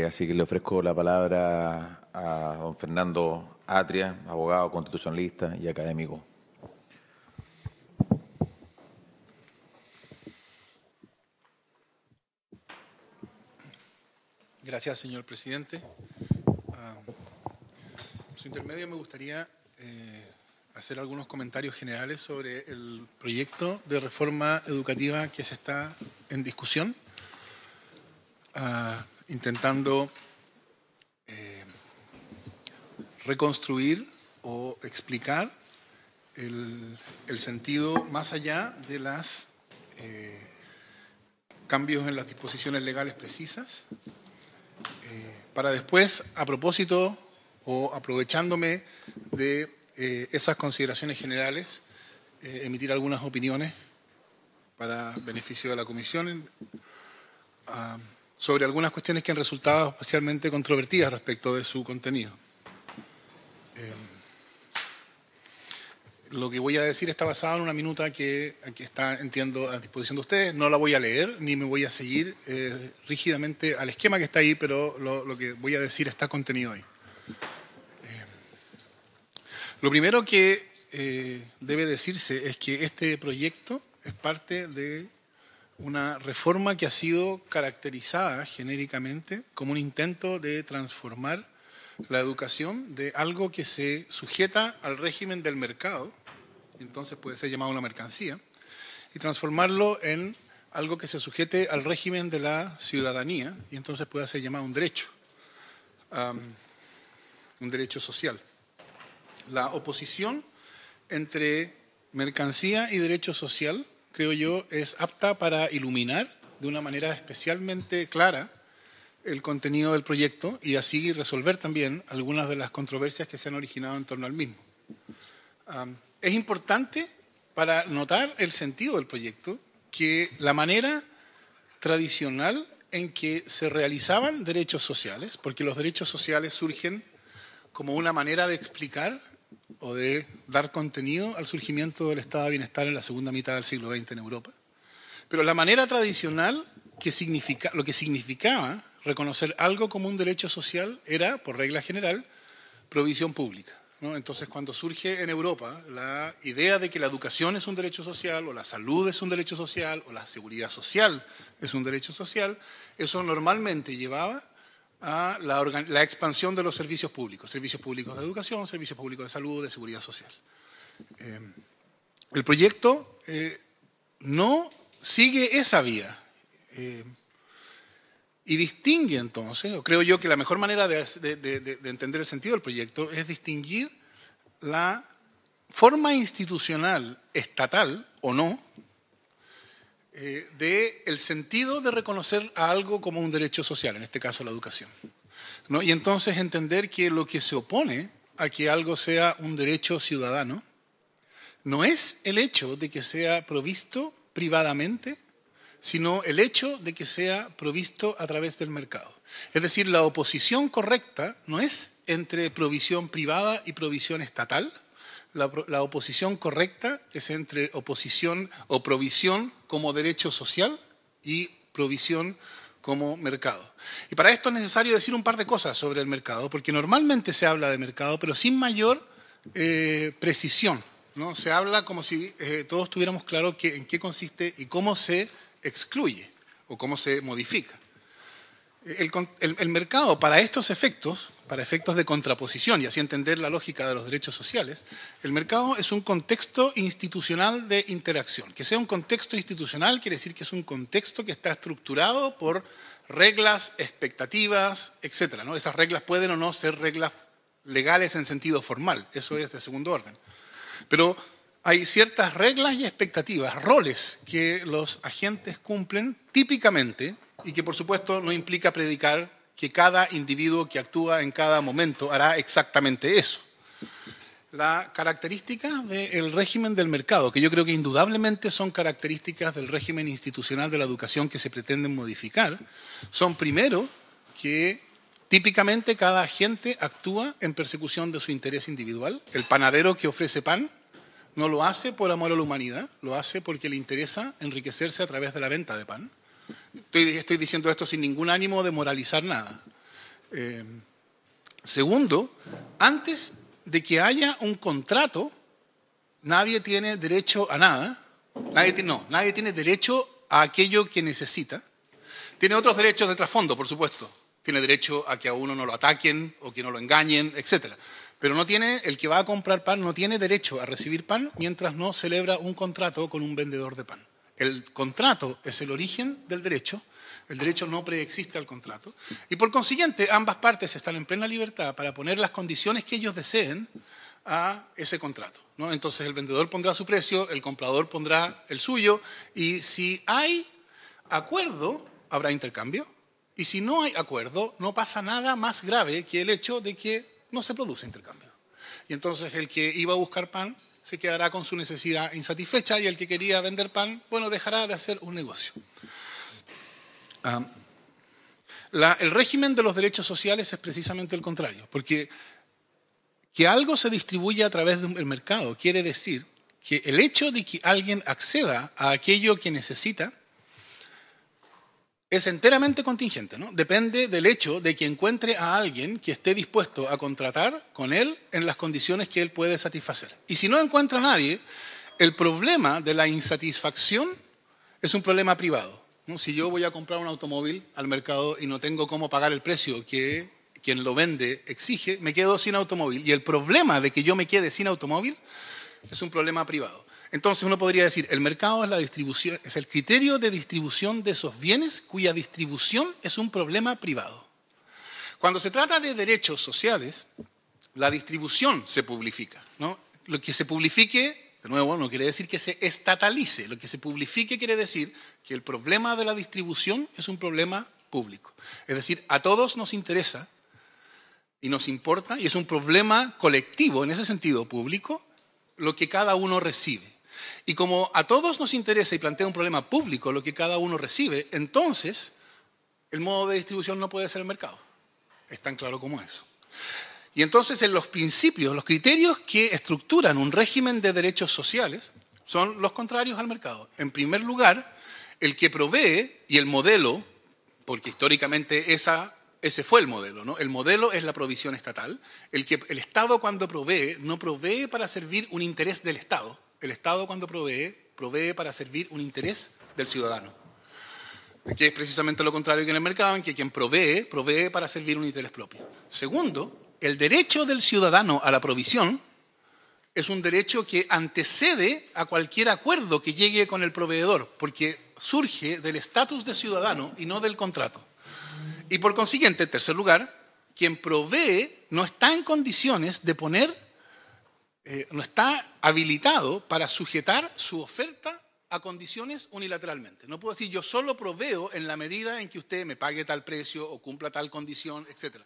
Eh, así que le ofrezco la palabra a don Fernando Atria, abogado, constitucionalista y académico. Gracias, señor presidente. a ah, su intermedio me gustaría eh, hacer algunos comentarios generales sobre el proyecto de reforma educativa que se está en discusión. Ah, intentando eh, reconstruir o explicar el, sentido más allá de los eh, cambios en las disposiciones legales precisas, eh, para después, a propósito o aprovechándome de esas consideraciones generales, emitir algunas opiniones para beneficio de la Comisión. Ah, sobre algunas cuestiones que han resultado especialmente controvertidas respecto de su contenido. Eh, lo que voy a decir está basado en una minuta que está, entiendo, a disposición de ustedes. No la voy a leer ni me voy a seguir eh, rígidamente al esquema que está ahí, pero lo, que voy a decir está contenido ahí. Eh, lo primero que debe decirse es que este proyecto es parte de una reforma que ha sido caracterizada genéricamente como un intento de transformar la educación de algo que se sujeta al régimen del mercado, entonces puede ser llamado una mercancía, y transformarlo en algo que se sujete al régimen de la ciudadanía, y entonces puede ser llamado un derecho, un derecho social. La oposición entre mercancía y derecho social creo yo, es apta para iluminar de una manera especialmente clara el contenido del proyecto y así resolver también algunas de las controversias que se han originado en torno al mismo. es importante para notar el sentido del proyecto que la manera tradicional en que se realizaban derechos sociales, porque los derechos sociales surgen como una manera de explicar o de dar contenido al surgimiento del estado de bienestar en la segunda mitad del siglo XX en Europa. Pero la manera tradicional, que significa, lo que significaba reconocer algo como un derecho social era, por regla general, provisión pública. Entonces, cuando surge en Europa la idea de que la educación es un derecho social, o la salud es un derecho social, o la seguridad social es un derecho social, eso normalmente llevaba a la, expansión de los servicios públicos, servicios públicos de educación, servicios públicos de salud, de seguridad social. Em, el proyecto eh, no sigue esa vía em, y distingue entonces, o creo yo que la mejor manera de entender el sentido del proyecto es distinguir la forma institucional estatal o no eh, de el sentido de reconocer a algo como un derecho social, en este caso la educación. Y entonces entender que lo que se opone a que algo sea un derecho ciudadano no es el hecho de que sea provisto privadamente, sino el hecho de que sea provisto a través del mercado. Es decir, la oposición correcta no es entre provisión privada y provisión estatal, la, la, oposición correcta es entre oposición o provisión como derecho social y provisión como mercado. Y para esto es necesario decir un par de cosas sobre el mercado, porque normalmente se habla de mercado, pero sin mayor eh, precisión. ¿no? Se habla como si eh, todos tuviéramos claro en qué consiste y cómo se excluye o cómo se modifica. el mercado para estos efectos para efectos de contraposición y así entender la lógica de los derechos sociales, el mercado es un contexto institucional de interacción. Que sea un contexto institucional quiere decir que es un contexto que está estructurado por reglas, expectativas, etc. ¿no? Esas reglas pueden o no ser reglas legales en sentido formal, eso es de segundo orden. Pero hay ciertas reglas y expectativas, roles que los agentes cumplen típicamente y que por supuesto no implica predicar que cada individuo que actúa en cada momento hará exactamente eso. La característica del régimen del mercado, que yo creo que indudablemente son características del régimen institucional de la educación que se pretenden modificar, son primero que típicamente cada agente actúa en persecución de su interés individual. El panadero que ofrece pan no lo hace por amor a la humanidad, lo hace porque le interesa enriquecerse a través de la venta de pan. Estoy, diciendo esto sin ningún ánimo de moralizar nada. Eh, segundo, antes de que haya un contrato, nadie tiene derecho a nada. Nadie, no, nadie tiene derecho a aquello que necesita. Tiene otros derechos de trasfondo, por supuesto. Tiene derecho a que a uno no lo ataquen o que no lo engañen, etc. Pero no tiene, el que va a comprar pan no tiene derecho a recibir pan mientras no celebra un contrato con un vendedor de pan. El contrato es el origen del derecho, el derecho no preexiste al contrato, y por consiguiente ambas partes están en plena libertad para poner las condiciones que ellos deseen a ese contrato. Entonces el vendedor pondrá su precio, el comprador pondrá el suyo, y si hay acuerdo, habrá intercambio, y si no hay acuerdo, no pasa nada más grave que el hecho de que no se produce intercambio. Y entonces el que iba a buscar pan se quedará con su necesidad insatisfecha y el que quería vender pan, bueno, dejará de hacer un negocio. Ah, el régimen de los derechos sociales es precisamente el contrario, porque que algo se distribuya a través del mercado quiere decir que el hecho de que alguien acceda a aquello que necesita es enteramente contingente, ¿no? Depende del hecho de que encuentre a alguien que esté dispuesto a contratar con él en las condiciones que él puede satisfacer. Y si no encuentra a nadie, el problema de la insatisfacción es un problema privado. Si yo voy a comprar un automóvil al mercado y no tengo cómo pagar el precio que quien lo vende exige, me quedo sin automóvil. Y el problema de que yo me quede sin automóvil es un problema privado. Entonces uno podría decir, el mercado es, la distribución, es el criterio de distribución de esos bienes cuya distribución es un problema privado. Cuando se trata de derechos sociales, la distribución se publifica. ¿no? Lo que se publifique, de nuevo, no quiere decir que se estatalice. Lo que se publifique quiere decir que el problema de la distribución es un problema público. Es decir, a todos nos interesa y nos importa, y es un problema colectivo, en ese sentido público, lo que cada uno recibe. Y como a todos nos interesa y plantea un problema público lo que cada uno recibe, entonces el modo de distribución no puede ser el mercado. Es tan claro como eso. Y entonces en los principios, los criterios que estructuran un régimen de derechos sociales son los contrarios al mercado. En primer lugar, el que provee y el modelo, porque históricamente ese fue el modelo, ¿no? El modelo es la provisión estatal, el que el Estado cuando provee no provee para servir un interés del Estado, el Estado cuando provee, provee para servir un interés del ciudadano. Que es precisamente lo contrario que en el mercado, en que quien provee, provee para servir un interés propio. Segundo, el derecho del ciudadano a la provisión es un derecho que antecede a cualquier acuerdo que llegue con el proveedor, porque surge del estatus de ciudadano y no del contrato. Y por consiguiente, en tercer lugar, quien provee no está en condiciones de poner eh, no está habilitado para sujetar su oferta a condiciones unilateralmente. No puedo decir yo solo proveo en la medida en que usted me pague tal precio o cumpla tal condición, etc.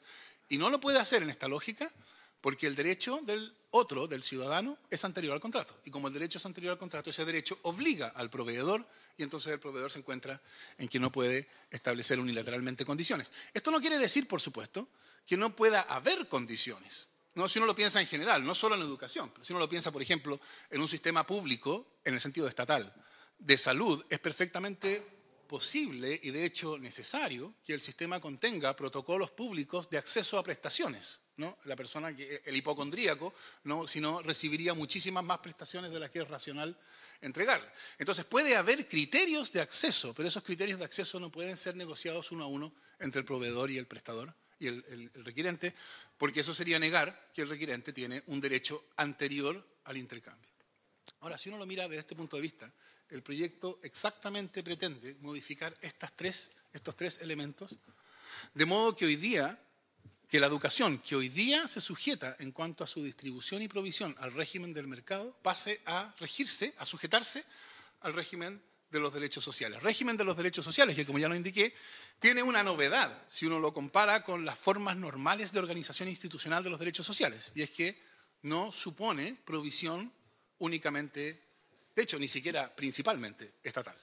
Y no lo puede hacer en esta lógica porque el derecho del otro, del ciudadano, es anterior al contrato. Y como el derecho es anterior al contrato, ese derecho obliga al proveedor y entonces el proveedor se encuentra en que no puede establecer unilateralmente condiciones. Esto no quiere decir, por supuesto, que no pueda haber condiciones. No, si uno lo piensa en general, no solo en educación, pero si uno lo piensa, por ejemplo, en un sistema público, en el sentido estatal, de salud, es perfectamente posible y de hecho necesario que el sistema contenga protocolos públicos de acceso a prestaciones. ¿no? La persona, que, el hipocondríaco, ¿no? si no, recibiría muchísimas más prestaciones de las que es racional entregar. Entonces puede haber criterios de acceso, pero esos criterios de acceso no pueden ser negociados uno a uno entre el proveedor y el prestador, y el, el, requirente, porque eso sería negar que el requirente tiene un derecho anterior al intercambio. Ahora, si uno lo mira desde este punto de vista, el proyecto exactamente pretende modificar estas tres, estos tres elementos, de modo que hoy día, que la educación que hoy día se sujeta en cuanto a su distribución y provisión al régimen del mercado, pase a regirse, a sujetarse al régimen de los derechos sociales. Régimen de los derechos sociales, que como ya lo indiqué, tiene una novedad si uno lo compara con las formas normales de organización institucional de los derechos sociales, y es que no supone provisión únicamente, de hecho, ni siquiera principalmente estatal.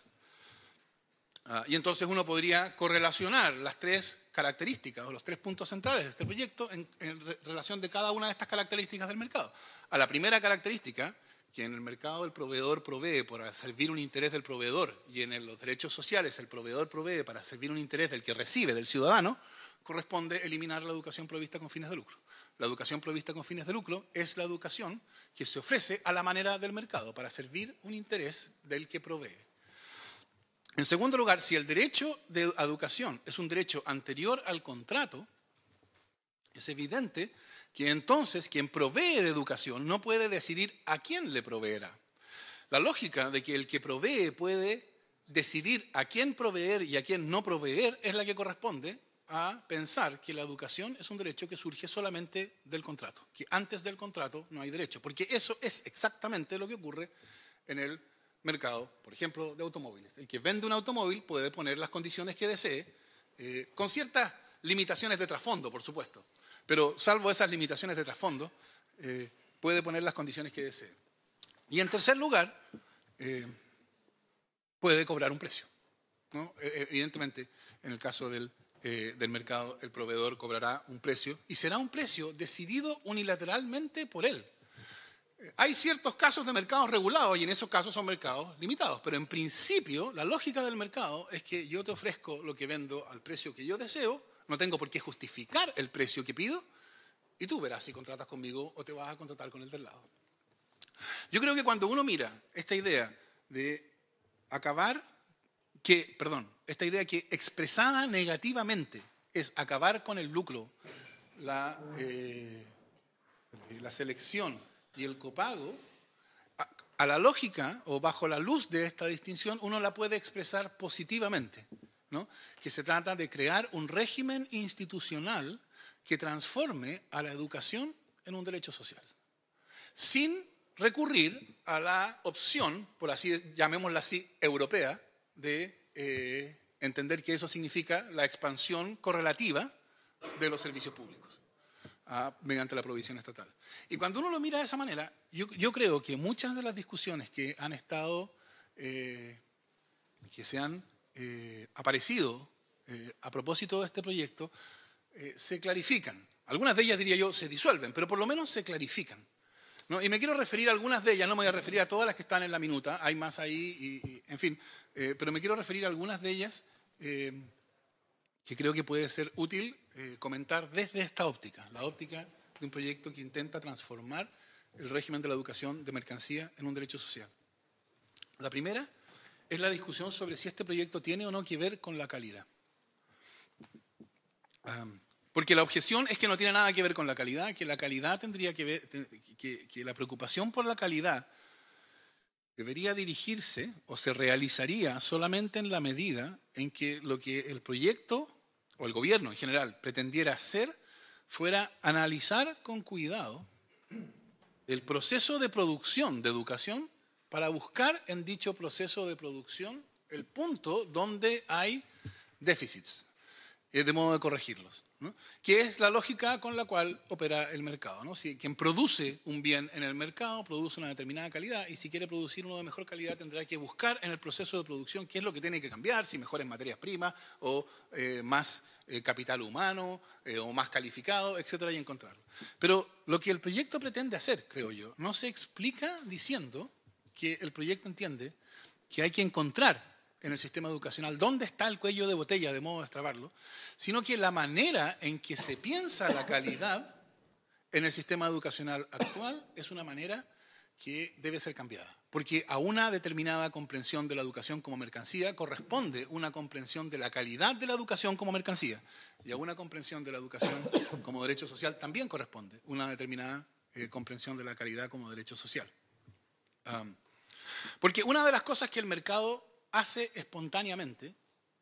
Ah, y entonces uno podría correlacionar las tres características o los tres puntos centrales de este proyecto en, en relación de cada una de estas características del mercado. A la primera característica, que en el mercado el proveedor provee para servir un interés del proveedor y en los derechos sociales el proveedor provee para servir un interés del que recibe, del ciudadano, corresponde eliminar la educación provista con fines de lucro. La educación provista con fines de lucro es la educación que se ofrece a la manera del mercado para servir un interés del que provee. En segundo lugar, si el derecho de educación es un derecho anterior al contrato, es evidente que entonces quien provee de educación no puede decidir a quién le proveerá. La lógica de que el que provee puede decidir a quién proveer y a quién no proveer es la que corresponde a pensar que la educación es un derecho que surge solamente del contrato, que antes del contrato no hay derecho, porque eso es exactamente lo que ocurre en el mercado, por ejemplo, de automóviles. El que vende un automóvil puede poner las condiciones que desee, eh, con ciertas limitaciones de trasfondo, por supuesto. Pero salvo esas limitaciones de trasfondo, eh, puede poner las condiciones que desee. Y en tercer lugar, eh, puede cobrar un precio. E-, e-, evidentemente, en el caso del, eh, del mercado, el proveedor cobrará un precio y será un precio decidido unilateralmente por él. Hay ciertos casos de mercados regulados y en esos casos son mercados limitados, pero en principio la lógica del mercado es que yo te ofrezco lo que vendo al precio que yo deseo no tengo por qué justificar el precio que pido. Y tú verás si contratas conmigo o te vas a contratar con el del lado. Yo creo que cuando uno mira esta idea de acabar, que, perdón, esta idea que expresada negativamente es acabar con el lucro, la, eh, selección y el copago, a la lógica o bajo la luz de esta distinción, uno la puede expresar positivamente que se trata de crear un régimen institucional que transforme a la educación en un derecho social, sin recurrir a la opción, por así llamémosla así, europea, de eh, entender que eso significa la expansión correlativa de los servicios públicos ah, mediante la provisión estatal. Y cuando uno lo mira de esa manera, yo, creo que muchas de las discusiones que han estado, eh, que se han eh, aparecido eh, a propósito de este proyecto eh, se clarifican. Algunas de ellas, diría yo, se disuelven, pero por lo menos se clarifican. Y me quiero referir a algunas de ellas, no me voy a referir a todas las que están en la minuta, hay más ahí, y, en fin, pero me quiero referir a algunas de ellas que creo que puede ser útil comentar desde esta óptica, la óptica de un proyecto que intenta transformar el régimen de la educación de mercancía en un derecho social. La primera es la discusión sobre si este proyecto tiene o no que ver con la calidad. porque la objeción es que no tiene nada que ver con la calidad, que la calidad tendría que ver, que, que la preocupación por la calidad debería dirigirse o se realizaría solamente en la medida en que lo que el proyecto o el gobierno en general pretendiera hacer fuera analizar con cuidado el proceso de producción de educación para buscar en dicho proceso de producción el punto donde hay déficits, de modo de corregirlos. Que es la lógica con la cual opera el mercado. ¿no? Si quien produce un bien en el mercado produce una determinada calidad y si quiere producir uno de mejor calidad tendrá que buscar en el proceso de producción qué es lo que tiene que cambiar, si mejores materias primas o eh, más eh, capital humano eh, o más calificado, etcétera, y encontrarlo. Pero lo que el proyecto pretende hacer, creo yo, no se explica diciendo que el proyecto entiende que hay que encontrar en el sistema educacional dónde está el cuello de botella, de modo de extrabarlo, sino que la manera en que se piensa la calidad en el sistema educacional actual es una manera que debe ser cambiada. Porque a una determinada comprensión de la educación como mercancía corresponde una comprensión de la calidad de la educación como mercancía. Y a una comprensión de la educación como derecho social también corresponde una determinada eh, comprensión de la calidad como derecho social porque una de las cosas que el mercado hace espontáneamente,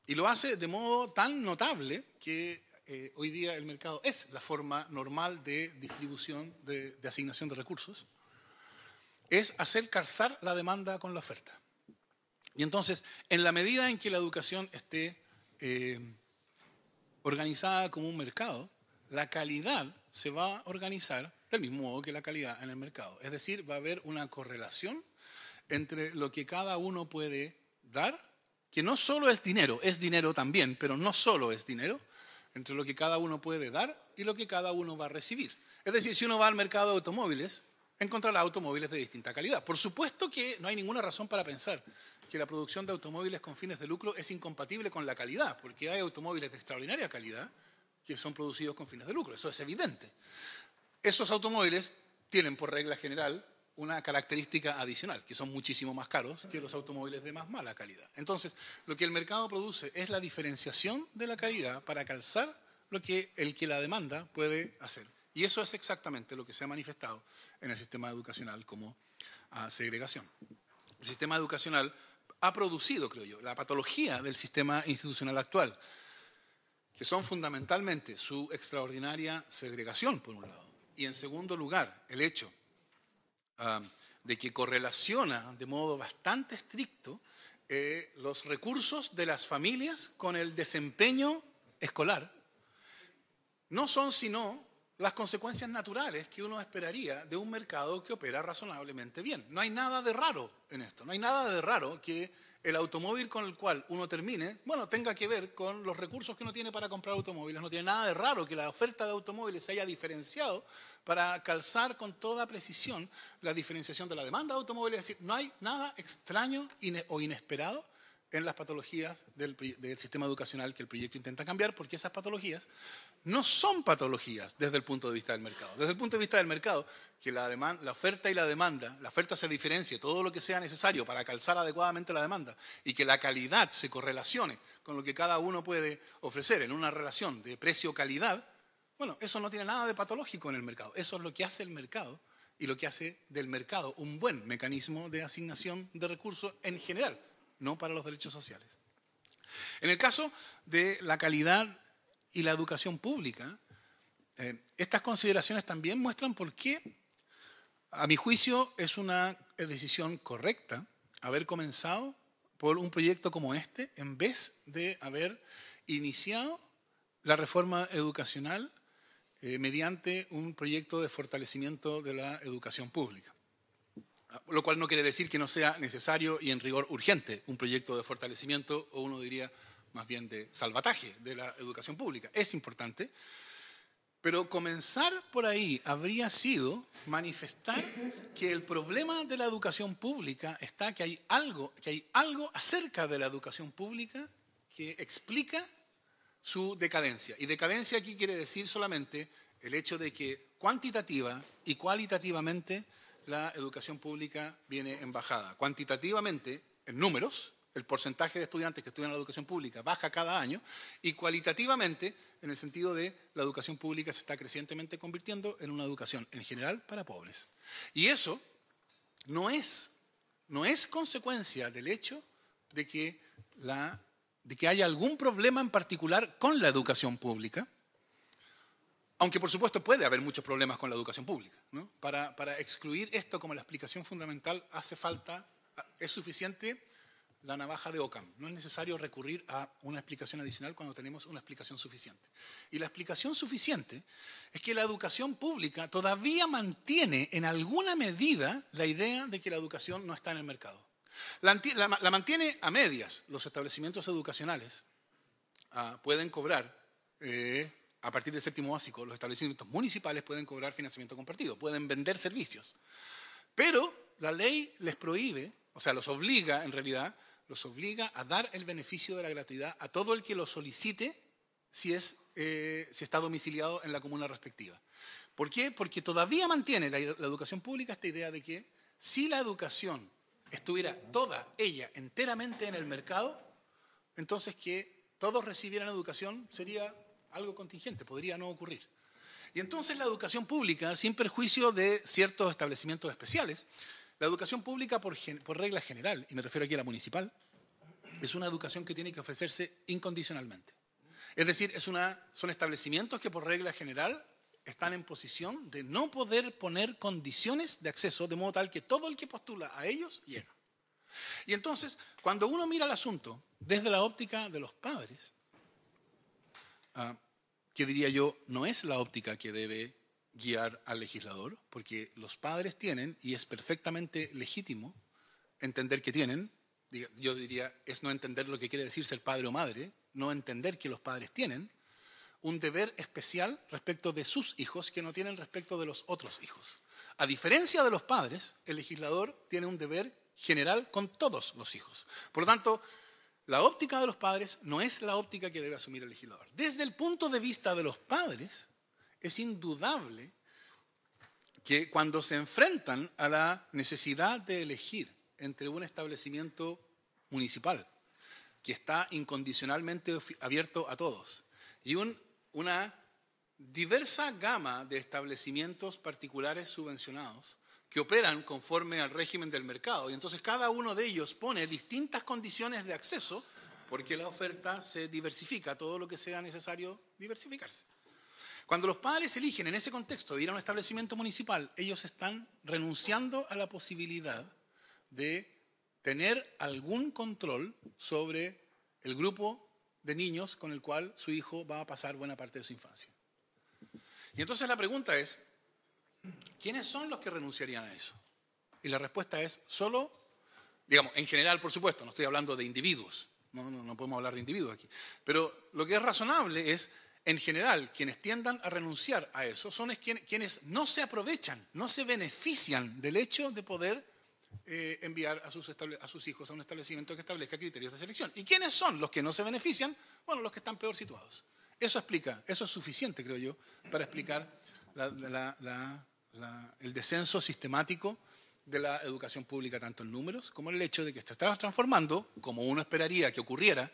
y lo hace de modo tan notable que eh, hoy día el mercado es la forma normal de distribución, de, asignación de recursos, es hacer calzar la demanda con la oferta. Y entonces, en la medida en que la educación esté eh, organizada como un mercado, la calidad se va a organizar del mismo modo que la calidad en el mercado. Es decir, va a haber una correlación entre lo que cada uno puede dar, que no solo es dinero, es dinero también, pero no solo es dinero, entre lo que cada uno puede dar y lo que cada uno va a recibir. Es decir, si uno va al mercado de automóviles, encontrará automóviles de distinta calidad. Por supuesto que no hay ninguna razón para pensar que la producción de automóviles con fines de lucro es incompatible con la calidad, porque hay automóviles de extraordinaria calidad que son producidos con fines de lucro, eso es evidente. Esos automóviles tienen por regla general una característica adicional, que son muchísimo más caros que los automóviles de más mala calidad. Entonces, lo que el mercado produce es la diferenciación de la calidad para calzar lo que el que la demanda puede hacer. Y eso es exactamente lo que se ha manifestado en el sistema educacional como ah, segregación. El sistema educacional ha producido, creo yo, la patología del sistema institucional actual, que son fundamentalmente su extraordinaria segregación, por un lado y en segundo lugar, el hecho ah, de que correlaciona de modo bastante estricto eh, los recursos de las familias con el desempeño escolar, no son sino las consecuencias naturales que uno esperaría de un mercado que opera razonablemente bien. No hay nada de raro en esto, no hay nada de raro que el automóvil con el cual uno termine, bueno, tenga que ver con los recursos que uno tiene para comprar automóviles. No tiene nada de raro que la oferta de automóviles se haya diferenciado para calzar con toda precisión la diferenciación de la demanda de automóviles. Es decir, no hay nada extraño o inesperado en las patologías del, sistema educacional que el proyecto intenta cambiar, porque esas patologías no son patologías desde el punto de vista del mercado. Desde el punto de vista del mercado, que la, la oferta y la demanda, la oferta se diferencie todo lo que sea necesario para calzar adecuadamente la demanda y que la calidad se correlacione con lo que cada uno puede ofrecer en una relación de precio-calidad, bueno, eso no tiene nada de patológico en el mercado. Eso es lo que hace el mercado y lo que hace del mercado un buen mecanismo de asignación de recursos en general, no para los derechos sociales. En el caso de la calidad y la educación pública, eh, estas consideraciones también muestran por qué, a mi juicio, es una decisión correcta haber comenzado por un proyecto como este en vez de haber iniciado la reforma educacional eh, mediante un proyecto de fortalecimiento de la educación pública. Lo cual no quiere decir que no sea necesario y en rigor urgente un proyecto de fortalecimiento, o uno diría más bien de salvataje de la educación pública. Es importante, pero comenzar por ahí habría sido manifestar que el problema de la educación pública está que hay algo, que hay algo acerca de la educación pública que explica su decadencia. Y decadencia aquí quiere decir solamente el hecho de que cuantitativa y cualitativamente la educación pública viene en bajada. Cuantitativamente, en números, el porcentaje de estudiantes que estudian la educación pública baja cada año y cualitativamente en el sentido de la educación pública se está crecientemente convirtiendo en una educación en general para pobres. Y eso no es, no es consecuencia del hecho de que la de que haya algún problema en particular con la educación pública, aunque por supuesto puede haber muchos problemas con la educación pública. Para, para excluir esto como la explicación fundamental hace falta, ah, es suficiente la navaja de Ockham. No es necesario recurrir a una explicación adicional cuando tenemos una explicación suficiente. Y la explicación suficiente es que la educación pública todavía mantiene en alguna medida la idea de que la educación no está en el mercado. La, mantiene a medias. Los establecimientos educacionales ah, pueden cobrar, eh, a partir del séptimo básico, los establecimientos municipales pueden cobrar financiamiento compartido, pueden vender servicios. Pero la ley les prohíbe, o sea, los obliga en realidad, los obliga a dar el beneficio de la gratuidad a todo el que lo solicite si, eh, está domiciliado en la comuna respectiva. ¿Por qué? Porque todavía mantiene la, educación pública esta idea de que si la educación estuviera toda ella enteramente en el mercado, entonces que todos recibieran educación sería algo contingente, podría no ocurrir. Y entonces la educación pública, sin perjuicio de ciertos establecimientos especiales, la educación pública por, regla general, y me refiero aquí a la municipal, es una educación que tiene que ofrecerse incondicionalmente. Es decir, son establecimientos que por regla general están en posición de no poder poner condiciones de acceso de modo tal que todo el que postula a ellos llega. Y entonces, cuando uno mira el asunto desde la óptica de los padres, que ah, diría yo no es la óptica que debe guiar al legislador, porque los padres tienen, y es perfectamente legítimo entender que tienen, yo diría, es no entender lo que quiere decir ser padre o madre, no entender que los padres tienen, un deber especial respecto de sus hijos que no tienen respecto de los otros hijos. A diferencia de los padres, el legislador tiene un deber general con todos los hijos. Por lo tanto, la óptica de los padres no es la óptica que debe asumir el legislador. Desde el punto de vista de los padres, es indudable que cuando se enfrentan a la necesidad de elegir entre un establecimiento municipal, que está incondicionalmente abierto a todos, y un una diversa gama de establecimientos particulares subvencionados que operan conforme al régimen del mercado. Y entonces cada uno de ellos pone distintas condiciones de acceso porque la oferta se diversifica, todo lo que sea necesario diversificarse. Cuando los padres eligen en ese contexto ir a un establecimiento municipal, ellos están renunciando a la posibilidad de tener algún control sobre el grupo de niños con el cual su hijo va a pasar buena parte de su infancia. Y entonces la pregunta es, ¿quiénes son los que renunciarían a eso? Y la respuesta es, solo, digamos, en general, por supuesto, no estoy hablando de individuos, no, no, no podemos hablar de individuos aquí, pero lo que es razonable es, en general, quienes tiendan a renunciar a eso son quienes no se aprovechan, no se benefician del hecho de poder eh, enviar a sus, a sus hijos a un establecimiento que establezca criterios de selección. ¿Y quiénes son los que no se benefician? Bueno, los que están peor situados. Eso explica, eso es suficiente, creo yo, para explicar el descenso sistemático de la educación pública, tanto en números como en el hecho de que se está transformando, como uno esperaría que ocurriera,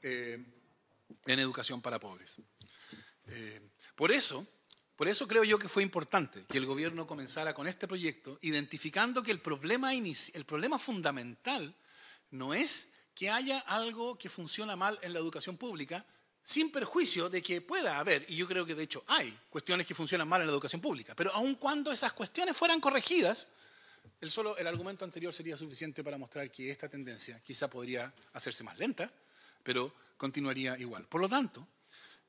eh, en educación para pobres. Eh, por eso, por eso creo yo que fue importante que el gobierno comenzara con este proyecto, identificando que el problema, fundamental no es que haya algo que funciona mal en la educación pública, sin perjuicio de que pueda haber, y yo creo que de hecho hay cuestiones que funcionan mal en la educación pública, pero aun cuando esas cuestiones fueran corregidas, el solo el argumento anterior sería suficiente para mostrar que esta tendencia quizá podría hacerse más lenta, pero continuaría igual. Por lo tanto,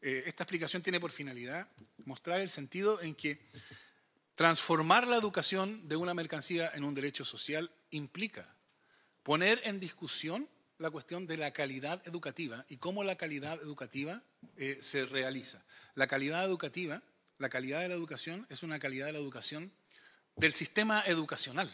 eh, esta explicación tiene por finalidad mostrar el sentido en que transformar la educación de una mercancía en un derecho social implica poner en discusión la cuestión de la calidad educativa y cómo la calidad educativa eh, se realiza. La calidad educativa, la calidad de la educación es una calidad de la educación del sistema educacional,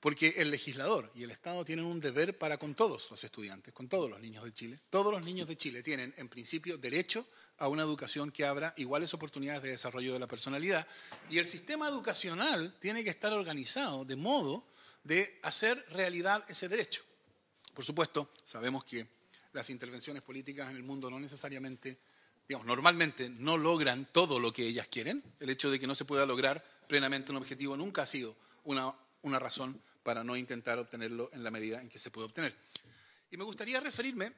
porque el legislador y el Estado tienen un deber para con todos los estudiantes, con todos los niños de Chile. Todos los niños de Chile tienen, en principio, derecho a una educación que abra iguales oportunidades de desarrollo de la personalidad. Y el sistema educacional tiene que estar organizado de modo de hacer realidad ese derecho. Por supuesto, sabemos que las intervenciones políticas en el mundo no necesariamente, digamos, normalmente no logran todo lo que ellas quieren. El hecho de que no se pueda lograr plenamente un objetivo nunca ha sido una una razón para no intentar obtenerlo en la medida en que se puede obtener. Y me gustaría referirme,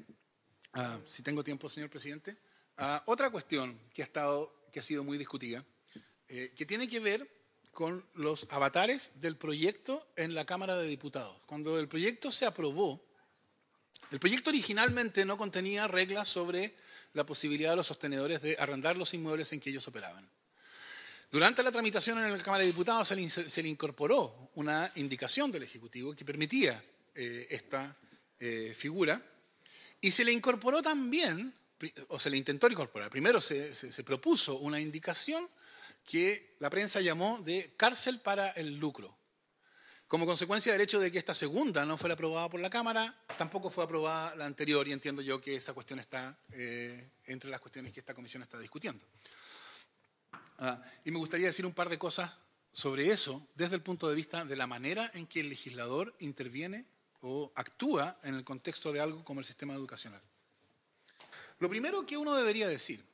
ah, si tengo tiempo, señor presidente, a otra cuestión que ha, estado, que ha sido muy discutida, eh, que tiene que ver con los avatares del proyecto en la Cámara de Diputados. Cuando el proyecto se aprobó, el proyecto originalmente no contenía reglas sobre la posibilidad de los sostenedores de arrendar los inmuebles en que ellos operaban. Durante la tramitación en la Cámara de Diputados se le, incorporó una indicación del Ejecutivo que permitía eh, esta eh, figura y se le incorporó también, o se le intentó incorporar, primero se, propuso una indicación que la prensa llamó de cárcel para el lucro. Como consecuencia del hecho de que esta segunda no fue aprobada por la Cámara, tampoco fue aprobada la anterior y entiendo yo que esa cuestión está eh, entre las cuestiones que esta comisión está discutiendo. Ah, y me gustaría decir un par de cosas sobre eso desde el punto de vista de la manera en que el legislador interviene o actúa en el contexto de algo como el sistema educacional. Lo primero que uno debería decir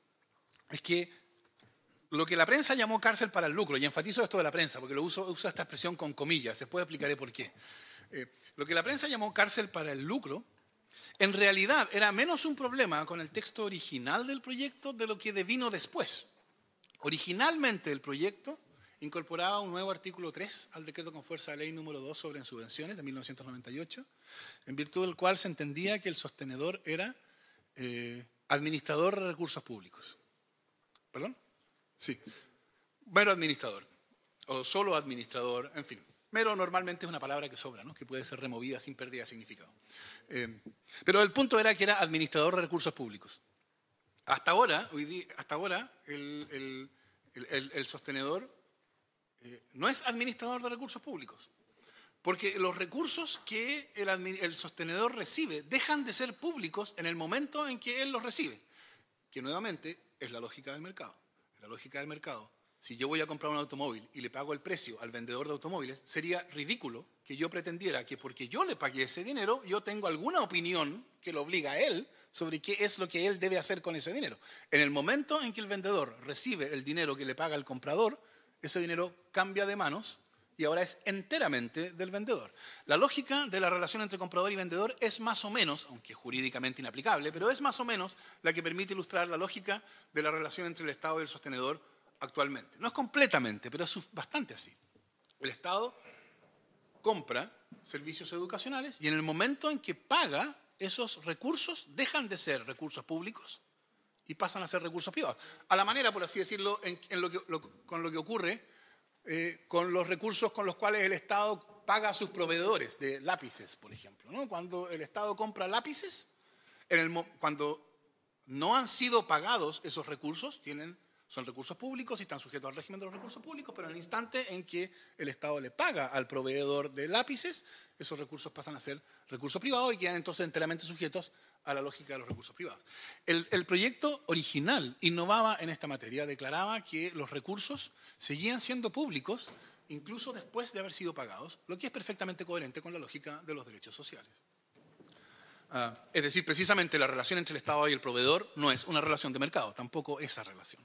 es que lo que la prensa llamó cárcel para el lucro, y enfatizo esto de la prensa, porque lo uso, uso esta expresión con comillas, después explicaré por qué. Eh, lo que la prensa llamó cárcel para el lucro, en realidad era menos un problema con el texto original del proyecto de lo que devino después. Originalmente el proyecto incorporaba un nuevo artículo 3 al decreto con fuerza de ley número 2 sobre subvenciones de 1998, en virtud del cual se entendía que el sostenedor era eh, administrador de recursos públicos. ¿Perdón? Sí. Mero administrador, o solo administrador, en fin. Mero normalmente es una palabra que sobra, ¿no? que puede ser removida sin pérdida de significado. Eh, pero el punto era que era administrador de recursos públicos. Hasta ahora, hasta ahora el, sostenedor eh, no es administrador de recursos públicos, porque los recursos que el sostenedor recibe dejan de ser públicos en el momento en que él los recibe, que nuevamente es la lógica del mercado. La lógica del mercado si yo voy a comprar un automóvil y le pago el precio al vendedor de automóviles, sería ridículo que yo pretendiera que porque yo le pagué ese dinero, yo tengo alguna opinión que lo obliga a él sobre qué es lo que él debe hacer con ese dinero. En el momento en que el vendedor recibe el dinero que le paga el comprador, ese dinero cambia de manos y ahora es enteramente del vendedor. La lógica de la relación entre comprador y vendedor es más o menos, aunque jurídicamente inaplicable, pero es más o menos la que permite ilustrar la lógica de la relación entre el Estado y el sostenedor actualmente. No es completamente, pero es bastante así. El Estado compra servicios educacionales y en el momento en que paga esos recursos dejan de ser recursos públicos y pasan a ser recursos privados. A la manera, por así decirlo, con lo que ocurre eh, con los recursos con los cuales el Estado paga a sus proveedores de lápices, por ejemplo. Cuando el Estado compra lápices, cuando no han sido pagados esos recursos, tienen son recursos públicos y están sujetos al régimen de los recursos públicos, pero en el instante en que el Estado le paga al proveedor de lápices, esos recursos pasan a ser recursos privados y quedan entonces enteramente sujetos a la lógica de los recursos privados. El, proyecto original innovaba en esta materia, declaraba que los recursos seguían siendo públicos incluso después de haber sido pagados, lo que es perfectamente coherente con la lógica de los derechos sociales. Ah, es decir, precisamente la relación entre el Estado y el proveedor no es una relación de mercado, tampoco esa relación.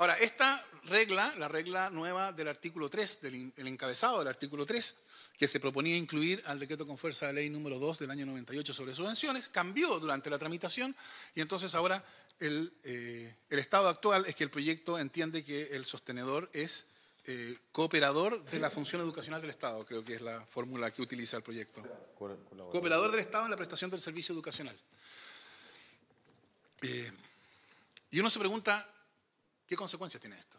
Ahora, esta regla, la regla nueva del artículo 3, del encabezado del artículo 3, que se proponía incluir al decreto con fuerza de ley número 2 del año 98 sobre subvenciones, cambió durante la tramitación y entonces ahora eh, el, estado actual es que el proyecto entiende que el sostenedor es eh, cooperador de la función educacional del Estado, creo que es la fórmula que utiliza el proyecto. Cooperador del Estado en la prestación del servicio educacional. Eh, y uno se pregunta, ¿Qué consecuencias tiene esto?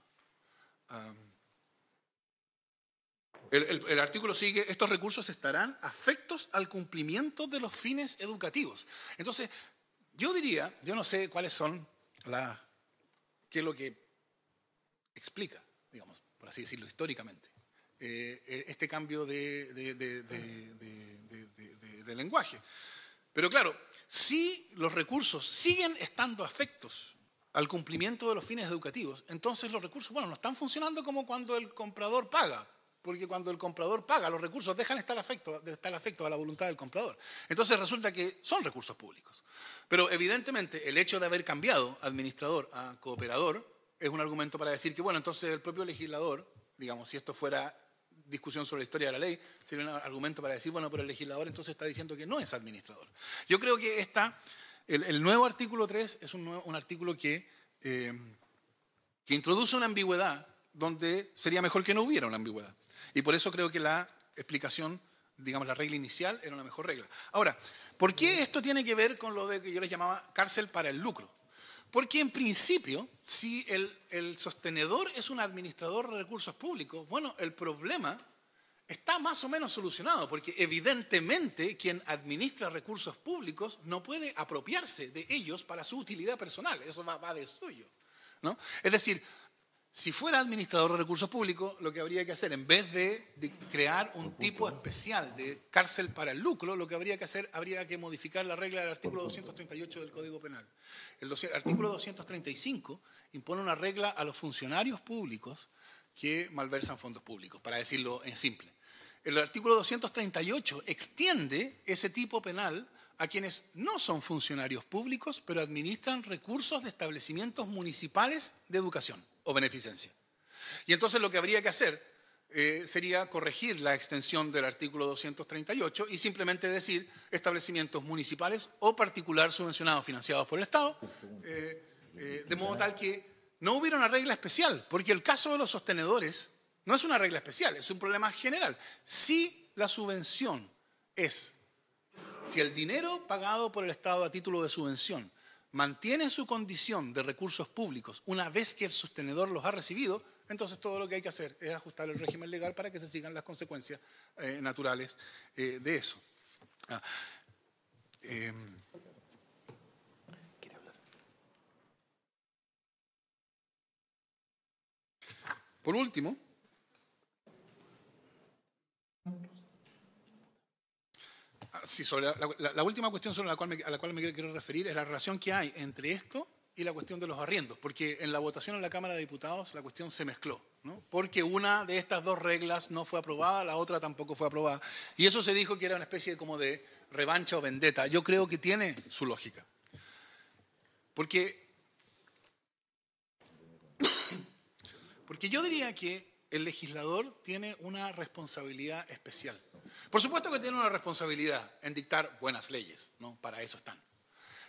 el, artículo sigue, estos recursos estarán afectos al cumplimiento de los fines educativos. Entonces, yo diría, yo no sé cuáles son las, qué es lo que explica, digamos, por así decirlo históricamente, eh, eh, este cambio de lenguaje. Pero claro, si los recursos siguen estando afectos al cumplimiento de los fines educativos, entonces los recursos, bueno, no están funcionando como cuando el comprador paga, porque cuando el comprador paga, los recursos dejan estar afectos de estar afecto a la voluntad del comprador. Entonces resulta que son recursos públicos. Pero evidentemente el hecho de haber cambiado administrador a cooperador es un argumento para decir que, bueno, entonces el propio legislador, digamos, si esto fuera discusión sobre la historia de la ley, sería un argumento para decir, bueno, pero el legislador entonces está diciendo que no es administrador. Yo creo que esta el, nuevo artículo 3 es un, artículo eh, que, introduce una ambigüedad donde sería mejor que no hubiera una ambigüedad. Y por eso creo que la explicación, digamos, la regla inicial era una mejor regla. Ahora, ¿por qué esto tiene que ver con lo de que yo les llamaba cárcel para el lucro? Porque en principio, si el sostenedor es un administrador de recursos públicos, bueno, el problema está más o menos solucionado, porque evidentemente quien administra recursos públicos no puede apropiarse de ellos para su utilidad personal, eso va, de suyo. ¿no? Es decir, si fuera administrador de recursos públicos, lo que habría que hacer, en vez de crear un tipo especial de cárcel para el lucro, lo que habría que hacer, habría que modificar la regla del artículo 238 del Código Penal. El artículo 235 impone una regla a los funcionarios públicos que malversan fondos públicos, para decirlo en simple. El artículo 238 extiende ese tipo penal a quienes no son funcionarios públicos, pero administran recursos de establecimientos municipales de educación o beneficencia. Y entonces lo que habría que hacer eh, sería corregir la extensión del artículo 238 y simplemente decir establecimientos municipales o particular subvencionados financiados por el Estado, eh, eh, de modo tal que no hubiera una regla especial, porque el caso de los sostenedores no es una regla especial, es un problema general. Si la subvención es, si el dinero pagado por el Estado a título de subvención mantiene su condición de recursos públicos una vez que el sostenedor los ha recibido, entonces todo lo que hay que hacer es ajustar el régimen legal para que se sigan las consecuencias eh, naturales eh, de eso. Ah, em, por último, Ah, sí, la, última cuestión la cual me, a la cual me quiero referir es la relación que hay entre esto y la cuestión de los arriendos, porque en la votación en la Cámara de Diputados la cuestión se mezcló, ¿no? porque una de estas dos reglas no fue aprobada, la otra tampoco fue aprobada, y eso se dijo que era una especie como de revancha o vendetta. Yo creo que tiene su lógica, porque, porque yo diría que el legislador tiene una responsabilidad especial. Por supuesto que tiene una responsabilidad en dictar buenas leyes, ¿no? Para eso están.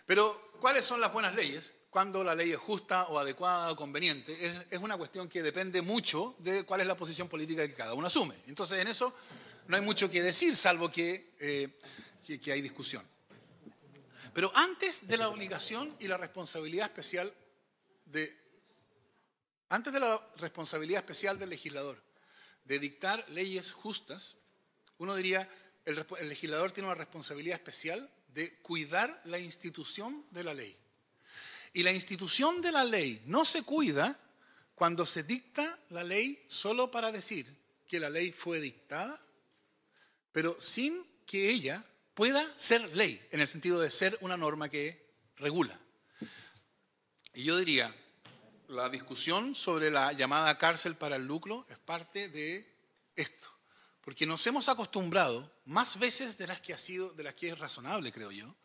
Pero, ¿cuáles son las buenas leyes? Cuando la ley es justa o adecuada o conveniente, es, una cuestión que depende mucho de cuál es la posición política que cada uno asume. Entonces, en eso no hay mucho que decir, salvo que, eh, que hay discusión. Pero antes de la obligación y la responsabilidad especial de antes de la responsabilidad especial del legislador de dictar leyes justas, uno diría, el, legislador tiene una responsabilidad especial de cuidar la institución de la ley. Y la institución de la ley no se cuida cuando se dicta la ley solo para decir que la ley fue dictada, pero sin que ella pueda ser ley, en el sentido de ser una norma que regula. Y yo diría, la discusión sobre la llamada cárcel para el lucro es parte de esto. Porque nos hemos acostumbrado, más veces de las que ha sido, de las que es razonable, creo yo,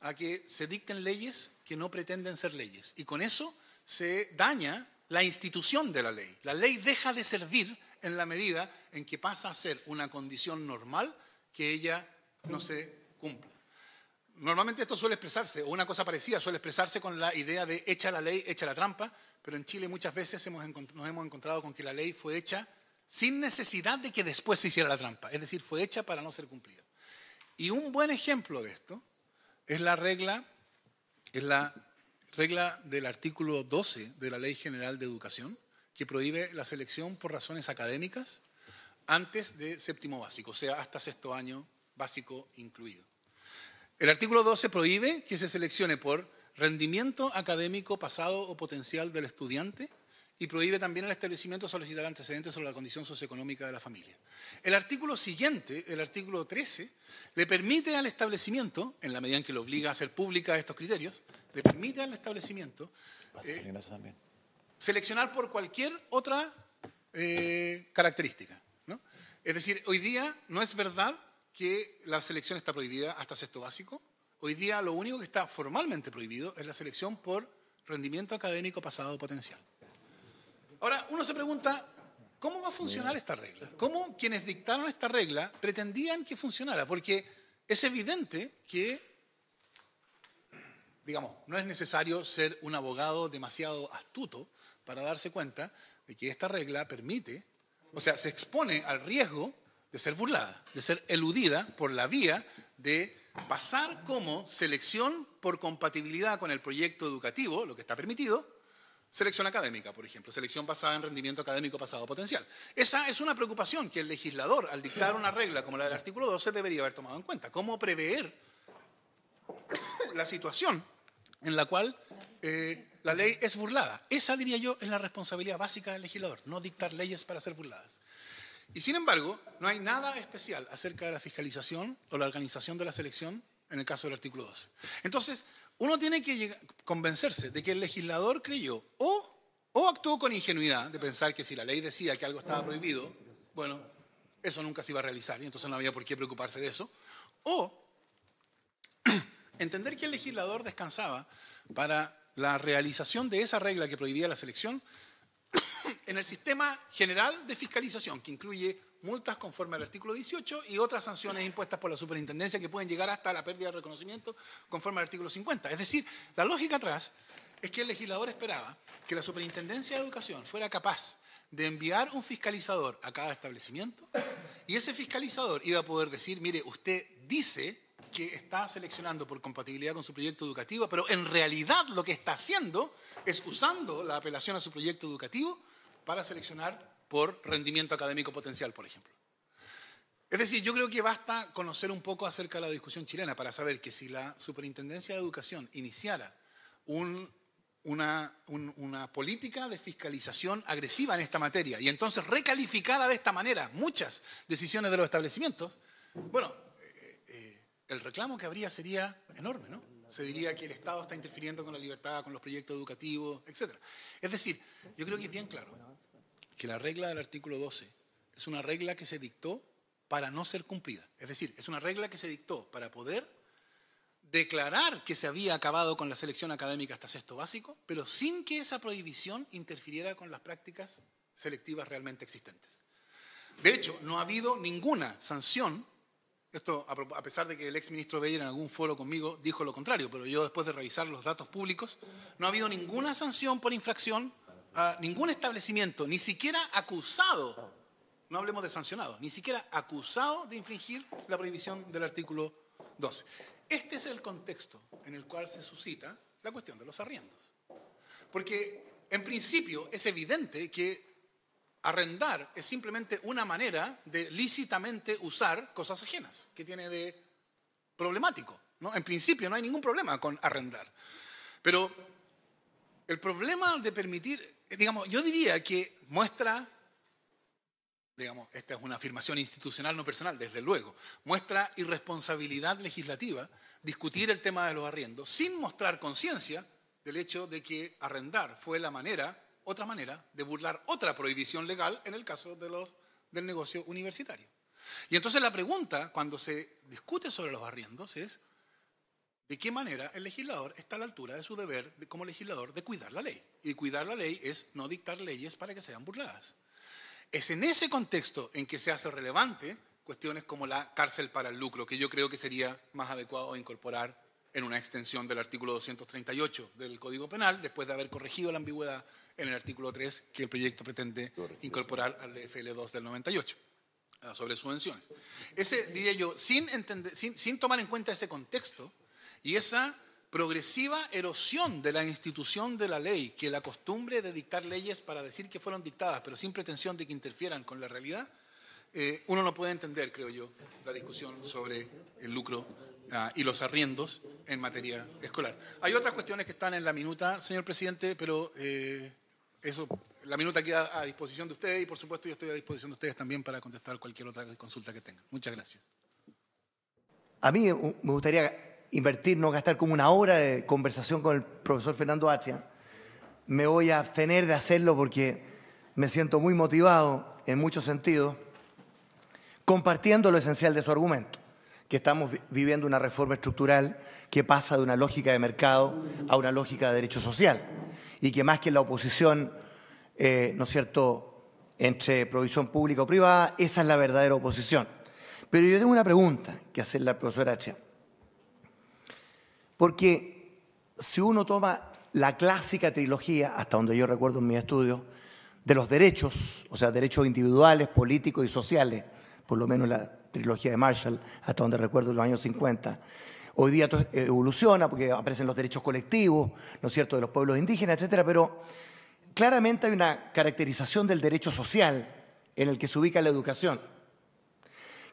a que se dicten leyes que no pretenden ser leyes. Y con eso se daña la institución de la ley. La ley deja de servir en la medida en que pasa a ser una condición normal que ella no se cumpla. Normalmente esto suele expresarse, o una cosa parecida, suele expresarse con la idea de echa la ley, echa la trampa, pero en Chile muchas veces nos hemos encontrado con que la ley fue hecha sin necesidad de que después se hiciera la trampa, es decir, fue hecha para no ser cumplida. Y un buen ejemplo de esto es la regla, es la regla del artículo 12 de la Ley General de Educación, que prohíbe la selección por razones académicas antes de séptimo básico, o sea, hasta sexto año básico incluido. El artículo 12 prohíbe que se seleccione por rendimiento académico pasado o potencial del estudiante y prohíbe también al establecimiento solicitar antecedentes sobre la condición socioeconómica de la familia. El artículo siguiente, el artículo 13, le permite al establecimiento, en la medida en que lo obliga a hacer pública estos criterios, le permite al establecimiento eh, seleccionar por cualquier otra eh, característica. Es decir, hoy día no es verdad que la selección está prohibida hasta sexto básico, Hoy día lo único que está formalmente prohibido es la selección por rendimiento académico pasado o potencial. Ahora, uno se pregunta, ¿cómo va a funcionar esta regla? ¿Cómo quienes dictaron esta regla pretendían que funcionara? Porque es evidente que, digamos, no es necesario ser un abogado demasiado astuto para darse cuenta de que esta regla permite, o sea, se expone al riesgo de ser burlada, de ser eludida por la vía de pasar como selección por compatibilidad con el proyecto educativo, lo que está permitido, selección académica, por ejemplo, selección basada en rendimiento académico pasado potencial. Esa es una preocupación que el legislador, al dictar una regla como la del artículo 12, debería haber tomado en cuenta. ¿Cómo prever la situación en la cual eh, la ley es burlada? Esa, diría yo, es la responsabilidad básica del legislador, no dictar leyes para ser burladas. Y sin embargo, no hay nada especial acerca de la fiscalización o la organización de la selección en el caso del artículo 12. Entonces, uno tiene que convencerse de que el legislador creyó o, o actuó con ingenuidad de pensar que si la ley decía que algo estaba prohibido, bueno, eso nunca se iba a realizar y entonces no había por qué preocuparse de eso. O entender que el legislador descansaba para la realización de esa regla que prohibía la selección en el sistema general de fiscalización, que incluye multas conforme al artículo 18 y otras sanciones impuestas por la superintendencia que pueden llegar hasta la pérdida de reconocimiento conforme al artículo 50. Es decir, la lógica atrás es que el legislador esperaba que la superintendencia de educación fuera capaz de enviar un fiscalizador a cada establecimiento y ese fiscalizador iba a poder decir, mire, usted dice que está seleccionando por compatibilidad con su proyecto educativo, pero en realidad lo que está haciendo es usando la apelación a su proyecto educativo para seleccionar por rendimiento académico potencial, por ejemplo. Es decir, yo creo que basta conocer un poco acerca de la discusión chilena para saber que si la Superintendencia de Educación iniciara una, una política de fiscalización agresiva en esta materia y entonces recalificara de esta manera muchas decisiones de los establecimientos, bueno, el reclamo que habría sería enorme, ¿no? Se diría que el Estado está interfiriendo con la libertad, con los proyectos educativos, etc. Es decir, yo creo que es bien claro que la regla del artículo 12 es una regla que se dictó para no ser cumplida. Es decir, es una regla que se dictó para poder declarar que se había acabado con la selección académica hasta sexto básico, pero sin que esa prohibición interfiriera con las prácticas selectivas realmente existentes. De hecho, no ha habido ninguna sanción esto, a pesar de que el exministro Beyer en algún foro conmigo dijo lo contrario, pero yo después de revisar los datos públicos, no ha habido ninguna sanción por infracción a ningún establecimiento, ni siquiera acusado, no hablemos de sancionado, ni siquiera acusado de infringir la prohibición del artículo 12. Este es el contexto en el cual se suscita la cuestión de los arriendos. Porque en principio es evidente que Arrendar es simplemente una manera de lícitamente usar cosas ajenas, que tiene de problemático. En principio no hay ningún problema con arrendar. Pero el problema de permitir, digamos, yo diría que muestra, digamos, esta es una afirmación institucional no personal, desde luego, muestra irresponsabilidad legislativa discutir el tema de los arriendos sin mostrar conciencia del hecho de que arrendar fue la manera otra manera de burlar otra prohibición legal en el caso de los, del negocio universitario. Y entonces la pregunta cuando se discute sobre los arriendos es, ¿de qué manera el legislador está a la altura de su deber como legislador de cuidar la ley? Y cuidar la ley es no dictar leyes para que sean burladas. Es en ese contexto en que se hace relevante cuestiones como la cárcel para el lucro, que yo creo que sería más adecuado incorporar en una extensión del artículo 238 del Código Penal, después de haber corregido la ambigüedad en el artículo 3 que el proyecto pretende incorporar al fl 2 del 98 ah, sobre subvenciones. Ese, diría yo, sin, entender, sin, tomar en cuenta ese contexto y esa progresiva erosión de la institución de la ley, que la costumbre de dictar leyes para decir que fueron dictadas, pero sin pretensión de que interfieran con la realidad, eh, uno no puede entender, creo yo, la discusión sobre el lucro ah, y los arriendos en materia escolar. Hay otras cuestiones que están en la minuta, señor presidente, pero... Eh, eso, la minuta queda a disposición de ustedes y por supuesto yo estoy a disposición de ustedes también para contestar cualquier otra consulta que tengan. Muchas gracias. A mí me gustaría invertir, no gastar como una hora de conversación con el profesor Fernando Atria. Me voy a abstener de hacerlo porque me siento muy motivado en muchos sentidos, compartiendo lo esencial de su argumento, que estamos viviendo una reforma estructural que pasa de una lógica de mercado a una lógica de derecho social y que más que la oposición, eh, ¿no es cierto?, entre provisión pública o privada, esa es la verdadera oposición. Pero yo tengo una pregunta que hacerle al profesor H. Porque si uno toma la clásica trilogía, hasta donde yo recuerdo en mi estudio, de los derechos, o sea, derechos individuales, políticos y sociales, por lo menos la trilogía de Marshall, hasta donde recuerdo en los años 50, Hoy día evoluciona porque aparecen los derechos colectivos, ¿no es cierto?, de los pueblos indígenas, etcétera, pero claramente hay una caracterización del derecho social en el que se ubica la educación,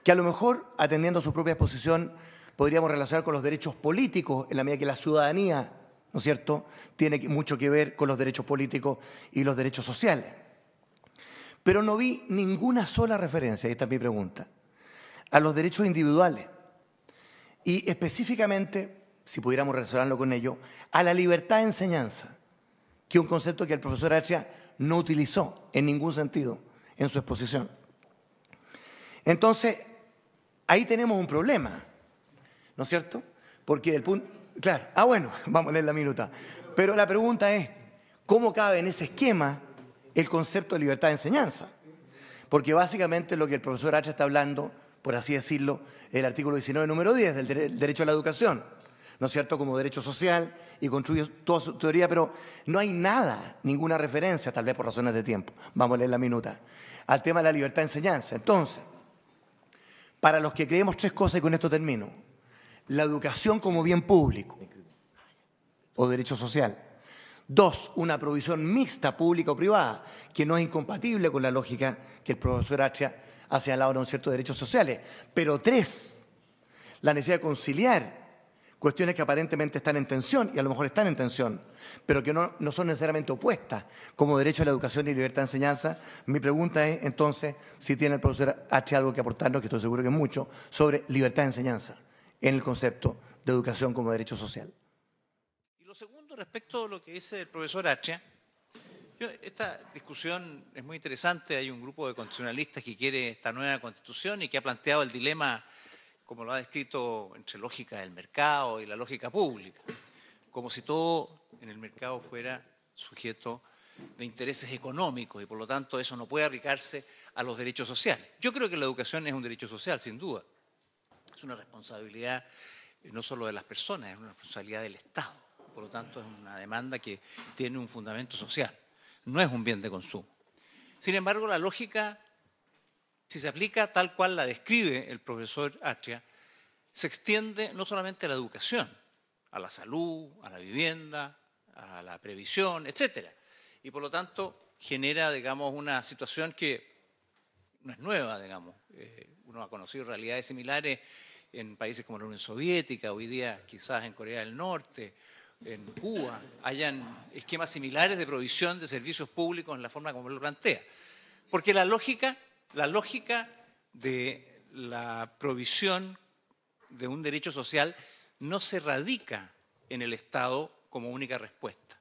que a lo mejor, atendiendo a su propia exposición, podríamos relacionar con los derechos políticos en la medida que la ciudadanía, ¿no es cierto?, tiene mucho que ver con los derechos políticos y los derechos sociales. Pero no vi ninguna sola referencia, y esta es mi pregunta, a los derechos individuales y específicamente, si pudiéramos relacionarlo con ello, a la libertad de enseñanza, que es un concepto que el profesor Atria no utilizó en ningún sentido en su exposición. Entonces, ahí tenemos un problema, ¿no es cierto? Porque el punto... Claro, ah bueno, vamos a leer la minuta. Pero la pregunta es, ¿cómo cabe en ese esquema el concepto de libertad de enseñanza? Porque básicamente lo que el profesor H está hablando por así decirlo, el artículo 19, número 10 del derecho a la educación, ¿no es cierto?, como derecho social y construye toda su teoría, pero no hay nada, ninguna referencia, tal vez por razones de tiempo, vamos a leer la minuta, al tema de la libertad de enseñanza. Entonces, para los que creemos tres cosas, y con esto termino, la educación como bien público o derecho social. Dos, una provisión mixta, pública o privada, que no es incompatible con la lógica que el profesor Hacha hacia el lado un ciertos derechos sociales. Pero tres, la necesidad de conciliar cuestiones que aparentemente están en tensión y a lo mejor están en tensión, pero que no, son necesariamente opuestas, como derecho a la educación y libertad de enseñanza. Mi pregunta es entonces si tiene el profesor H algo que aportarnos, que estoy seguro que es mucho, sobre libertad de enseñanza en el concepto de educación como derecho social. Y lo segundo, respecto a lo que dice el profesor H, esta discusión es muy interesante. Hay un grupo de constitucionalistas que quiere esta nueva constitución y que ha planteado el dilema, como lo ha descrito, entre lógica del mercado y la lógica pública. Como si todo en el mercado fuera sujeto de intereses económicos y por lo tanto eso no puede aplicarse a los derechos sociales. Yo creo que la educación es un derecho social, sin duda. Es una responsabilidad eh, no solo de las personas, es una responsabilidad del Estado. Por lo tanto, es una demanda que tiene un fundamento social no es un bien de consumo. Sin embargo, la lógica, si se aplica tal cual la describe el profesor Atria, se extiende no solamente a la educación, a la salud, a la vivienda, a la previsión, etc. Y por lo tanto genera, digamos, una situación que no es nueva, eh, uno ha conocido realidades similares en países como la Unión Soviética, hoy día quizás en Corea del Norte, en Cuba hayan esquemas similares de provisión de servicios públicos en la forma como lo plantea. Porque la lógica, la lógica de la provisión de un derecho social no se radica en el Estado como única respuesta,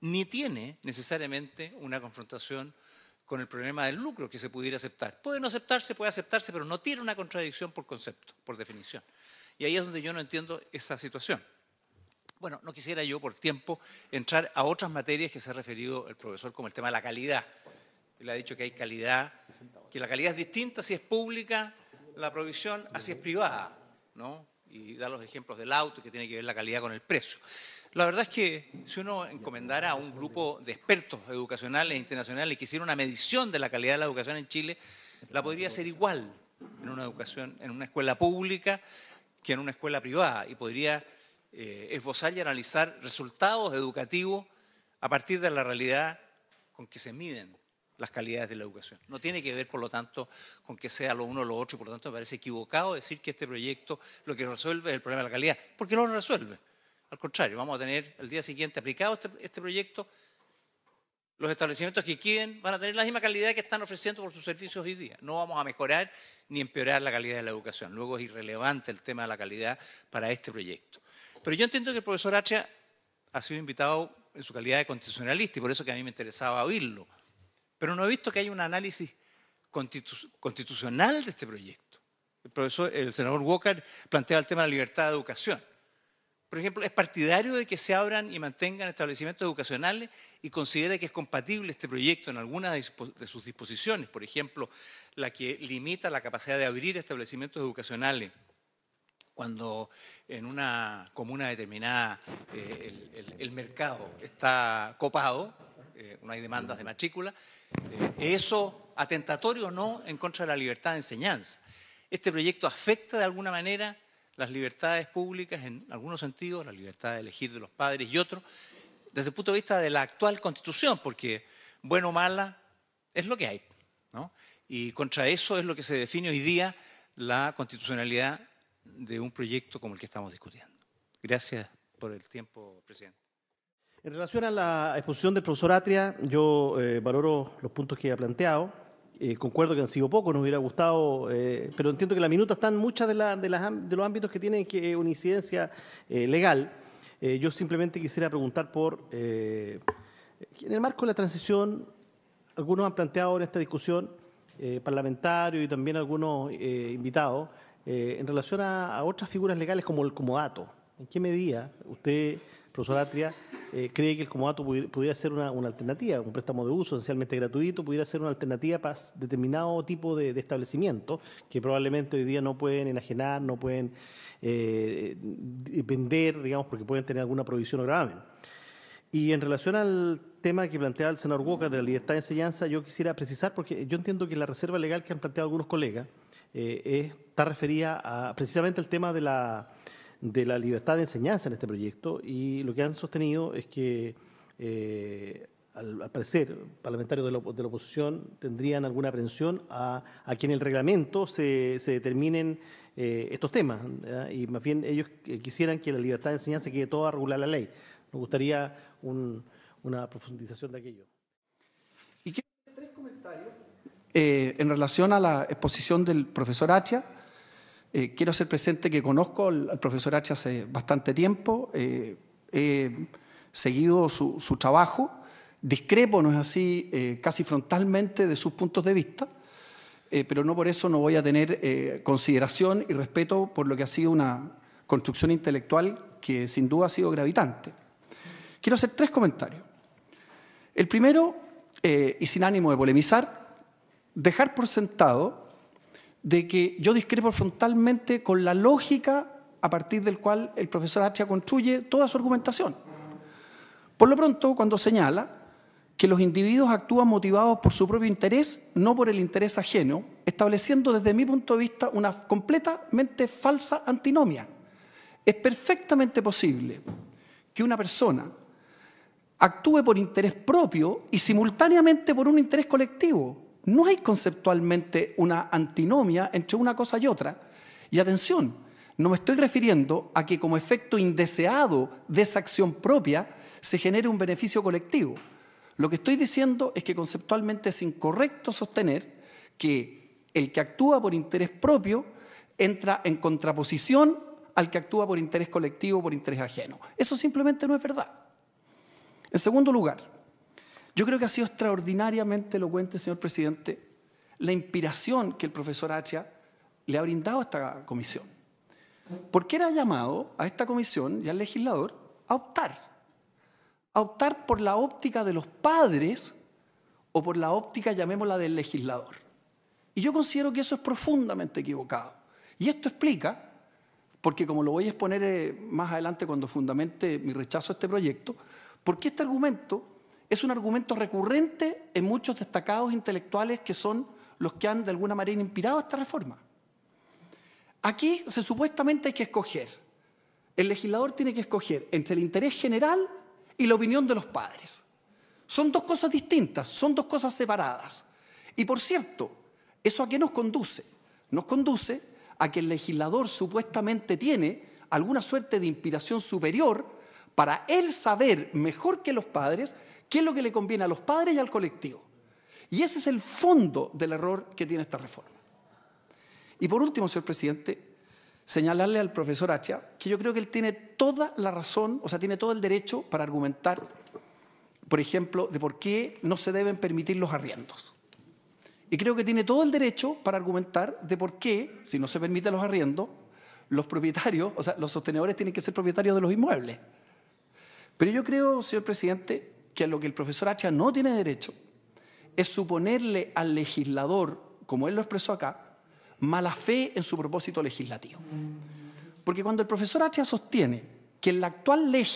ni tiene necesariamente una confrontación con el problema del lucro que se pudiera aceptar. Puede no aceptarse, puede aceptarse, pero no tiene una contradicción por concepto, por definición. Y ahí es donde yo no entiendo esa situación. Bueno, no quisiera yo por tiempo entrar a otras materias que se ha referido el profesor como el tema de la calidad. Él ha dicho que hay calidad, que la calidad es distinta si es pública la provisión, así es privada, ¿no? Y da los ejemplos del auto que tiene que ver la calidad con el precio. La verdad es que si uno encomendara a un grupo de expertos educacionales e internacionales que hiciera una medición de la calidad de la educación en Chile, la podría hacer igual en una educación, en una escuela pública que en una escuela privada y podría es eh, esbozar y analizar resultados educativos a partir de la realidad con que se miden las calidades de la educación. No tiene que ver, por lo tanto, con que sea lo uno o lo otro, y por lo tanto me parece equivocado decir que este proyecto lo que resuelve es el problema de la calidad, porque no lo resuelve. Al contrario, vamos a tener el día siguiente aplicado este, este proyecto, los establecimientos que quieren van a tener la misma calidad que están ofreciendo por sus servicios hoy día. No vamos a mejorar ni empeorar la calidad de la educación. Luego es irrelevante el tema de la calidad para este proyecto. Pero yo entiendo que el profesor Atria ha sido invitado en su calidad de constitucionalista y por eso que a mí me interesaba oírlo. Pero no he visto que haya un análisis constitucional de este proyecto. El, profesor, el senador Walker plantea el tema de la libertad de educación. Por ejemplo, es partidario de que se abran y mantengan establecimientos educacionales y considera que es compatible este proyecto en algunas de sus disposiciones, por ejemplo, la que limita la capacidad de abrir establecimientos educacionales cuando en una comuna determinada eh, el, mercado está copado, eh, no hay demandas de matrícula, eh, eso atentatorio o no en contra de la libertad de enseñanza. Este proyecto afecta de alguna manera las libertades públicas en algunos sentidos, la libertad de elegir de los padres y otros, desde el punto de vista de la actual constitución, porque bueno o mala es lo que hay. Y contra eso es lo que se define hoy día la constitucionalidad de un proyecto como el que estamos discutiendo. Gracias por el tiempo, presidente. En relación a la exposición del profesor Atria, yo eh, valoro los puntos que ha planteado. Eh, concuerdo que han sido pocos, nos hubiera gustado, eh, pero entiendo que la minuta están muchas de, de, los ámbitos que tienen que, una incidencia legal. yo simplemente quisiera preguntar por, en el marco de la transición, algunos han planteado en esta discusión, parlamentarios y también algunos invitados, eh, en relación a, otras figuras legales como el comodato, ¿en qué medida usted, profesor Atria, eh, cree que el comodato pudiera, ser una, alternativa, un préstamo de uso esencialmente gratuito, pudiera ser una alternativa para determinado tipo de, establecimiento que probablemente hoy día no pueden enajenar, no pueden eh, vender, digamos, porque pueden tener alguna provisión o gravamen? Y en relación al tema que planteaba el senador Boca de la libertad de enseñanza, yo quisiera precisar, porque yo entiendo que la reserva legal que han planteado algunos colegas, eh, eh, está referida a, precisamente al tema de la, de la libertad de enseñanza en este proyecto y lo que han sostenido es que eh, al, parecer parlamentarios de la, de la, oposición tendrían alguna aprehensión a, a que en el reglamento se, se determinen estos temas y más bien ellos quisieran que la libertad de enseñanza quede toda regular la ley. Nos gustaría una profundización de aquello. Y tres comentarios eh, en relación a la exposición del profesor Hacha, eh, quiero hacer presente que conozco al, profesor Hacha hace bastante tiempo, eh, he seguido su, su, trabajo, discrepo, no es así, casi frontalmente de sus puntos de vista, pero no por eso no voy a tener consideración y respeto por lo que ha sido una construcción intelectual que sin duda ha sido gravitante. Quiero hacer tres comentarios. El primero, y sin ánimo de polemizar, dejar por sentado de que yo discrepo frontalmente con la lógica a partir del cual el profesor Archa construye toda su argumentación. Por lo pronto, cuando señala que los individuos actúan motivados por su propio interés, no por el interés ajeno, estableciendo desde mi punto de vista una completamente falsa antinomia. Es perfectamente posible que una persona actúe por interés propio y simultáneamente por un interés colectivo no hay conceptualmente una antinomia entre una cosa y otra. Y atención, no me estoy refiriendo a que como efecto indeseado de esa acción propia se genere un beneficio colectivo. Lo que estoy diciendo es que conceptualmente es incorrecto sostener que el que actúa por interés propio entra en contraposición al que actúa por interés colectivo, o por interés ajeno. Eso simplemente no es verdad. En segundo lugar, yo creo que ha sido extraordinariamente elocuente, señor presidente, la inspiración que el profesor Hacha le ha brindado a esta comisión. Porque era llamado a esta comisión y al legislador a optar. A optar por la óptica de los padres o por la óptica, llamémosla, del legislador. Y yo considero que eso es profundamente equivocado. Y esto explica, porque como lo voy a exponer eh, más adelante cuando fundamente mi rechazo a este proyecto, por qué este argumento es un argumento recurrente en muchos destacados intelectuales que son los que han de alguna manera inspirado esta reforma. Aquí se supuestamente hay que escoger, el legislador tiene que escoger entre el interés general y la opinión de los padres. Son dos cosas distintas, son dos cosas separadas. Y por cierto, ¿eso a qué nos conduce? Nos conduce a que el legislador supuestamente tiene alguna suerte de inspiración superior para él saber mejor que los padres ¿Qué es lo que le conviene a los padres y al colectivo? Y ese es el fondo del error que tiene esta reforma. Y por último, señor presidente, señalarle al profesor Hacha que yo creo que él tiene toda la razón, o sea, tiene todo el derecho para argumentar, por ejemplo, de por qué no se deben permitir los arriendos. Y creo que tiene todo el derecho para argumentar de por qué, si no se permiten los arriendos, los propietarios, o sea, los sostenedores tienen que ser propietarios de los inmuebles. Pero yo creo, señor presidente, que lo que el profesor Hacha no tiene derecho es suponerle al legislador, como él lo expresó acá, mala fe en su propósito legislativo. Porque cuando el profesor Hacha sostiene que en la actual ley,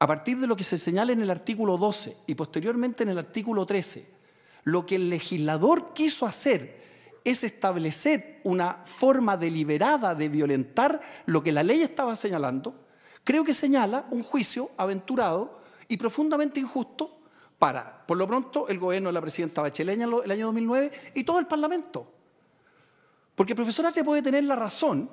a partir de lo que se señala en el artículo 12 y posteriormente en el artículo 13, lo que el legislador quiso hacer es establecer una forma deliberada de violentar lo que la ley estaba señalando, creo que señala un juicio aventurado y profundamente injusto para, por lo pronto, el gobierno de la presidenta Bachelet en el año 2009 y todo el Parlamento. Porque el profesor H puede tener la razón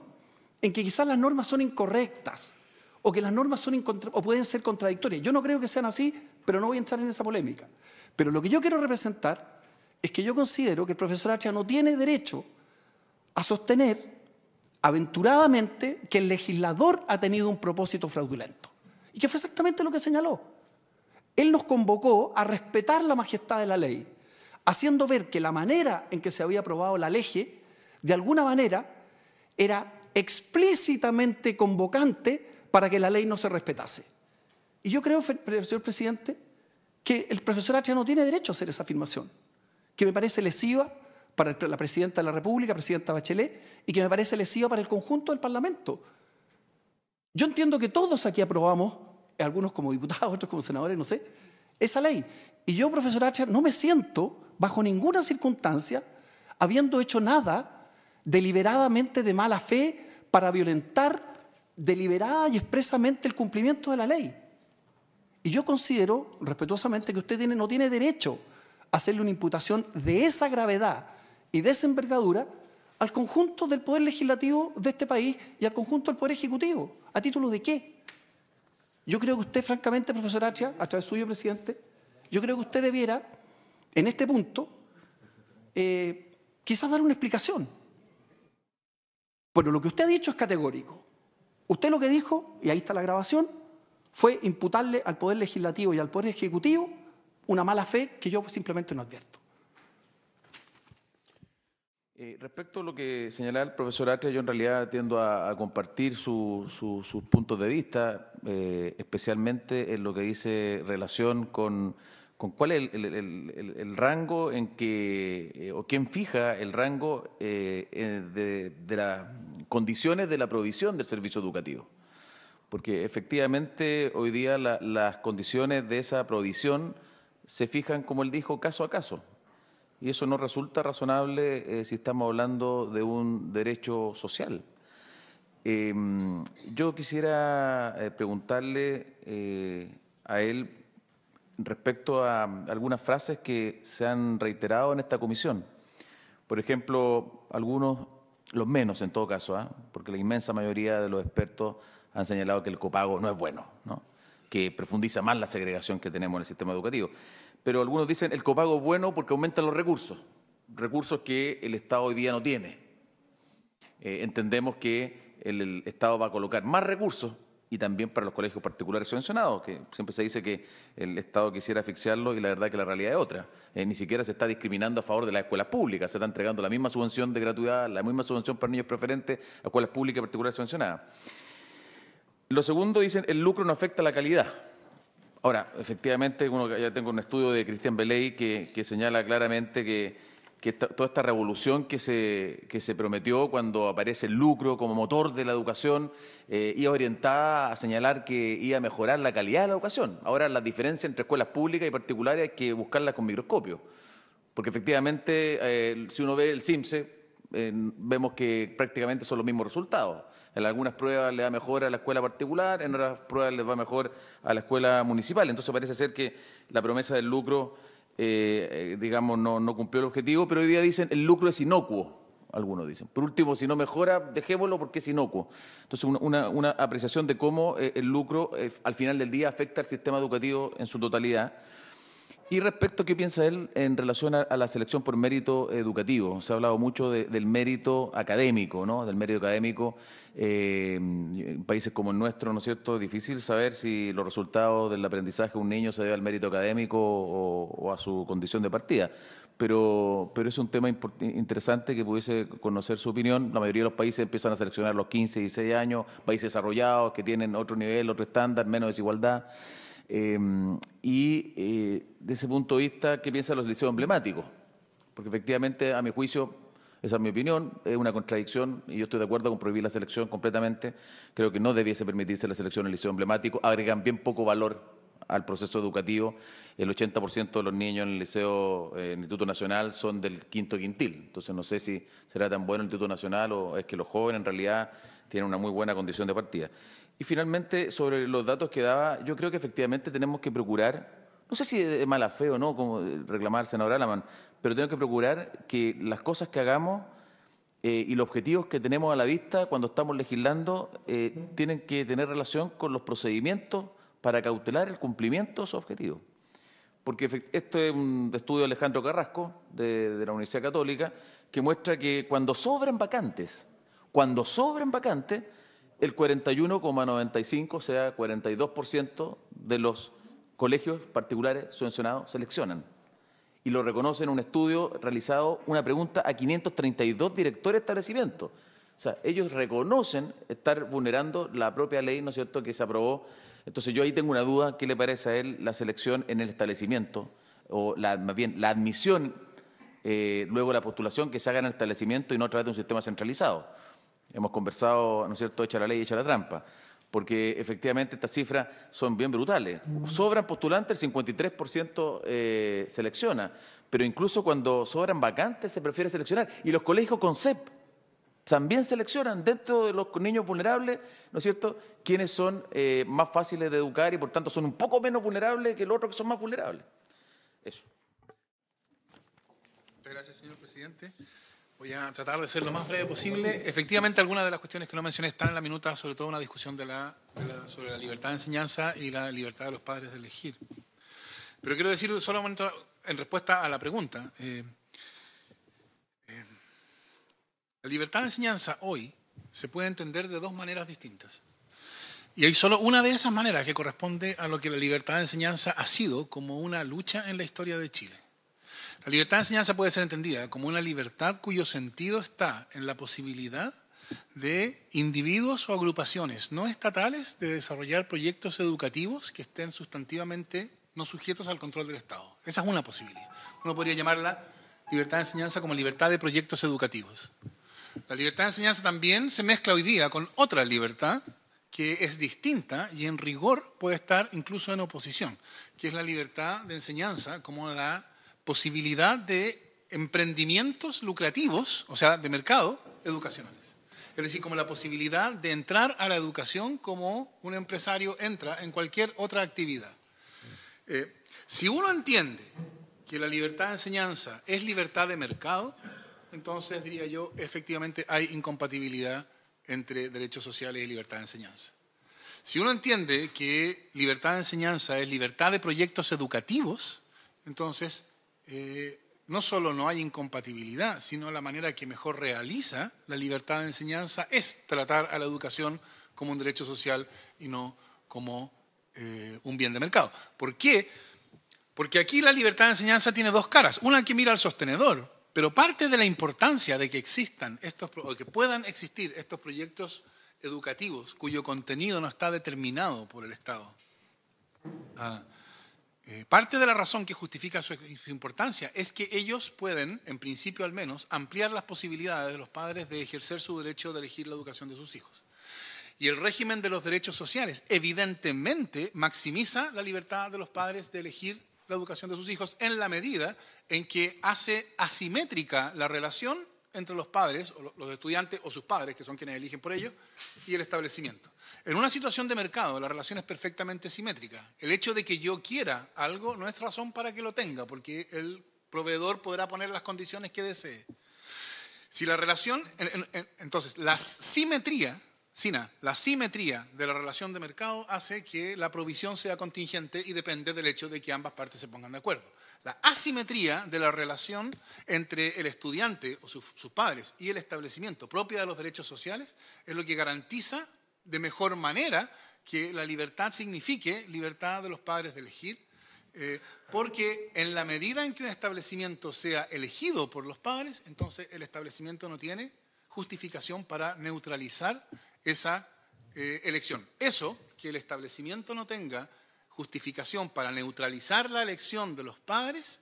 en que quizás las normas son incorrectas o que las normas son o pueden ser contradictorias. Yo no creo que sean así, pero no voy a entrar en esa polémica. Pero lo que yo quiero representar es que yo considero que el profesor H no tiene derecho a sostener aventuradamente que el legislador ha tenido un propósito fraudulento. Y que fue exactamente lo que señaló. Él nos convocó a respetar la majestad de la ley, haciendo ver que la manera en que se había aprobado la ley, de alguna manera, era explícitamente convocante para que la ley no se respetase. Y yo creo, señor presidente, que el profesor H no tiene derecho a hacer esa afirmación, que me parece lesiva para la presidenta de la República, presidenta Bachelet, y que me parece lesiva para el conjunto del Parlamento. Yo entiendo que todos aquí aprobamos algunos como diputados, otros como senadores, no sé, esa ley. Y yo, profesor Archer, no me siento bajo ninguna circunstancia habiendo hecho nada deliberadamente de mala fe para violentar deliberada y expresamente el cumplimiento de la ley. Y yo considero respetuosamente que usted no tiene derecho a hacerle una imputación de esa gravedad y de esa envergadura al conjunto del Poder Legislativo de este país y al conjunto del Poder Ejecutivo. ¿A título de qué? Yo creo que usted, francamente, profesor Archa, a través suyo, presidente, yo creo que usted debiera, en este punto, eh, quizás dar una explicación. Pero lo que usted ha dicho es categórico. Usted lo que dijo, y ahí está la grabación, fue imputarle al Poder Legislativo y al Poder Ejecutivo una mala fe que yo simplemente no advierto. Eh, respecto a lo que señalaba el profesor Arte, yo en realidad tiendo a, compartir su, sus puntos de vista, eh, especialmente en lo que dice relación con, cuál es el, rango en que, eh, o quién fija el rango de, las condiciones de la provisión del servicio educativo. Porque efectivamente hoy día las condiciones de esa provisión se fijan, como él dijo, caso a caso. Y eso no resulta razonable eh, si estamos hablando de un derecho social. Em, yo quisiera eh, preguntarle eh, a él respecto a algunas frases que se han reiterado en esta comisión. Por ejemplo, algunos, los menos en todo caso, ¿ah? porque la inmensa mayoría de los expertos han señalado que el copago no es bueno, que profundiza más la segregación que tenemos en el sistema educativo pero algunos dicen el copago es bueno porque aumentan los recursos, recursos que el Estado hoy día no tiene. Eh, entendemos que el, Estado va a colocar más recursos y también para los colegios particulares subvencionados, que siempre se dice que el Estado quisiera asfixiarlo y la verdad que la realidad es otra. Eh, ni siquiera se está discriminando a favor de las escuelas públicas, se está entregando la misma subvención de gratuidad, la misma subvención para niños preferentes a escuelas públicas y particulares subvencionadas. Lo segundo, dicen, el lucro no afecta a la calidad. Ahora, efectivamente, uno, ya tengo un estudio de Cristian Beley que, señala claramente que, toda esta revolución que se, se prometió cuando aparece el lucro como motor de la educación eh, iba orientada a señalar que iba a mejorar la calidad de la educación. Ahora, la diferencia entre escuelas públicas y particulares hay que buscarla con microscopio. Porque efectivamente, eh, si uno ve el CIMSE, eh, vemos que prácticamente son los mismos resultados. En algunas pruebas le da mejor a la escuela particular, en otras pruebas les va mejor a la escuela municipal. Entonces parece ser que la promesa del lucro, eh, eh, digamos, no, cumplió el objetivo, pero hoy día dicen el lucro es inocuo algunos dicen. Por último, si no mejora, dejémoslo porque es inocuo. Entonces, una, apreciación de cómo eh, el lucro al final del día afecta al sistema educativo en su totalidad. Y respecto a qué piensa él en relación a, la selección por mérito educativo. Se ha hablado mucho del mérito académico, ¿no? Del mérito académico eh, en países como el nuestro, ¿no es cierto? Difícil saber si los resultados del aprendizaje de un niño se debe al mérito académico o, a su condición de partida. Pero, pero es un tema interesante que pudiese conocer su opinión. La mayoría de los países empiezan a seleccionar los 15, y 16 años, países desarrollados que tienen otro nivel, otro estándar, menos desigualdad. Eh, y eh, de ese punto de vista, ¿qué piensan los liceos emblemáticos? Porque efectivamente, a mi juicio, esa es mi opinión, es una contradicción y yo estoy de acuerdo con prohibir la selección completamente. Creo que no debiese permitirse la selección en el liceo emblemático. Agregan bien poco valor al proceso educativo. El 80% de los niños en el liceo, eh, Instituto Nacional, son del quinto quintil. Entonces no sé si será tan bueno el Instituto Nacional o es que los jóvenes en realidad tienen una muy buena condición de partida. Y finalmente, sobre los datos que daba, yo creo que efectivamente tenemos que procurar no sé si de mala fe o no, como reclamar senador Alaman, pero tengo que procurar que las cosas que hagamos eh, y los objetivos que tenemos a la vista cuando estamos legislando eh, tienen que tener relación con los procedimientos para cautelar el cumplimiento de esos objetivos. Porque esto es un estudio de Alejandro Carrasco, de, la Universidad Católica, que muestra que cuando sobran vacantes, cuando sobran vacantes, el 41,95, o sea, 42% de los colegios particulares subvencionados seleccionan. Y lo reconocen en un estudio realizado una pregunta a 532 directores de establecimientos. O sea, ellos reconocen estar vulnerando la propia ley, ¿no es cierto?, que se aprobó. Entonces yo ahí tengo una duda, ¿qué le parece a él la selección en el establecimiento? O la, más bien, la admisión, eh, luego la postulación que se haga en el establecimiento y no a través de un sistema centralizado. Hemos conversado, ¿no es cierto?, echa la ley, y hecha la trampa porque efectivamente estas cifras son bien brutales. Sobran postulantes, el 53% eh, selecciona, pero incluso cuando sobran vacantes se prefiere seleccionar. Y los colegios con CEP también seleccionan dentro de los niños vulnerables, ¿no es cierto?, quienes son eh, más fáciles de educar y por tanto son un poco menos vulnerables que los otros que son más vulnerables. Eso. Muchas gracias, señor presidente. Voy a tratar de ser lo más breve posible. Efectivamente, algunas de las cuestiones que no mencioné están en la minuta, sobre todo una discusión de la, de sobre la libertad de enseñanza y la libertad de los padres de elegir. Pero quiero decir solamente en respuesta a la pregunta. Eh, eh, la libertad de enseñanza hoy se puede entender de dos maneras distintas. Y hay solo una de esas maneras que corresponde a lo que la libertad de enseñanza ha sido como una lucha en la historia de Chile. La libertad de enseñanza puede ser entendida como una libertad cuyo sentido está en la posibilidad de individuos o agrupaciones no estatales de desarrollar proyectos educativos que estén sustantivamente no sujetos al control del Estado. Esa es una posibilidad. Uno podría llamarla libertad de enseñanza como libertad de proyectos educativos. La libertad de enseñanza también se mezcla hoy día con otra libertad que es distinta y en rigor puede estar incluso en oposición, que es la libertad de enseñanza como la posibilidad de emprendimientos lucrativos, o sea, de mercado, educacionales. Es decir, como la posibilidad de entrar a la educación como un empresario entra en cualquier otra actividad. Eh, si uno entiende que la libertad de enseñanza es libertad de mercado, entonces diría yo, efectivamente hay incompatibilidad entre derechos sociales y libertad de enseñanza. Si uno entiende que libertad de enseñanza es libertad de proyectos educativos, entonces eh, no solo no hay incompatibilidad, sino la manera que mejor realiza la libertad de enseñanza es tratar a la educación como un derecho social y no como eh, un bien de mercado. ¿Por qué? Porque aquí la libertad de enseñanza tiene dos caras. Una que mira al sostenedor, pero parte de la importancia de que existan estos, que puedan existir estos proyectos educativos cuyo contenido no está determinado por el Estado. Ah, eh, parte de la razón que justifica su, importancia es que ellos pueden, en principio al menos, ampliar las posibilidades de los padres de ejercer su derecho de elegir la educación de sus hijos. Y el régimen de los derechos sociales evidentemente maximiza la libertad de los padres de elegir la educación de sus hijos en la medida en que hace asimétrica la relación entre los padres, o los estudiantes o sus padres, que son quienes eligen por ello, y el establecimiento. En una situación de mercado, la relación es perfectamente simétrica. El hecho de que yo quiera algo no es razón para que lo tenga, porque el proveedor podrá poner las condiciones que desee. Si la relación, entonces, la simetría, Sina, la simetría de la relación de mercado hace que la provisión sea contingente y depende del hecho de que ambas partes se pongan de acuerdo la asimetría de la relación entre el estudiante o sus, padres y el establecimiento propia de los derechos sociales es lo que garantiza de mejor manera que la libertad signifique libertad de los padres de elegir, eh, porque en la medida en que un establecimiento sea elegido por los padres, entonces el establecimiento no tiene justificación para neutralizar esa eh, elección. Eso, que el establecimiento no tenga justificación para neutralizar la elección de los padres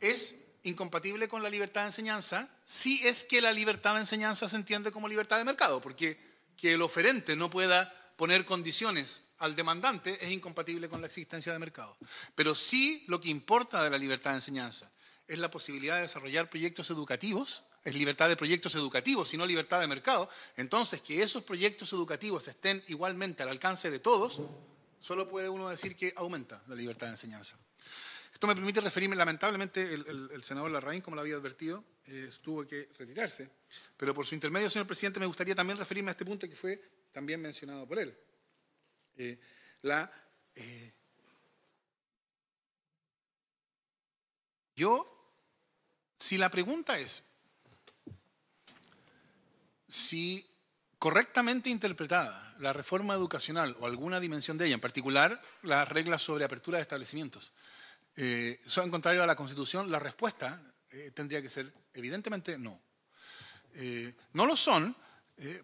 es incompatible con la libertad de enseñanza si es que la libertad de enseñanza se entiende como libertad de mercado, porque que el oferente no pueda poner condiciones al demandante es incompatible con la existencia de mercado. Pero sí lo que importa de la libertad de enseñanza es la posibilidad de desarrollar proyectos educativos, es libertad de proyectos educativos, no libertad de mercado. Entonces, que esos proyectos educativos estén igualmente al alcance de todos Solo puede uno decir que aumenta la libertad de enseñanza. Esto me permite referirme, lamentablemente, el, senador Larraín, como lo había advertido, eh, tuvo que retirarse. Pero por su intermedio, señor presidente, me gustaría también referirme a este punto que fue también mencionado por él. Eh, eh, yo, si la pregunta es si correctamente interpretada la reforma educacional o alguna dimensión de ella, en particular las reglas sobre apertura de establecimientos, eh, son contrario a la Constitución, la respuesta eh, tendría que ser evidentemente no. Eh, no lo son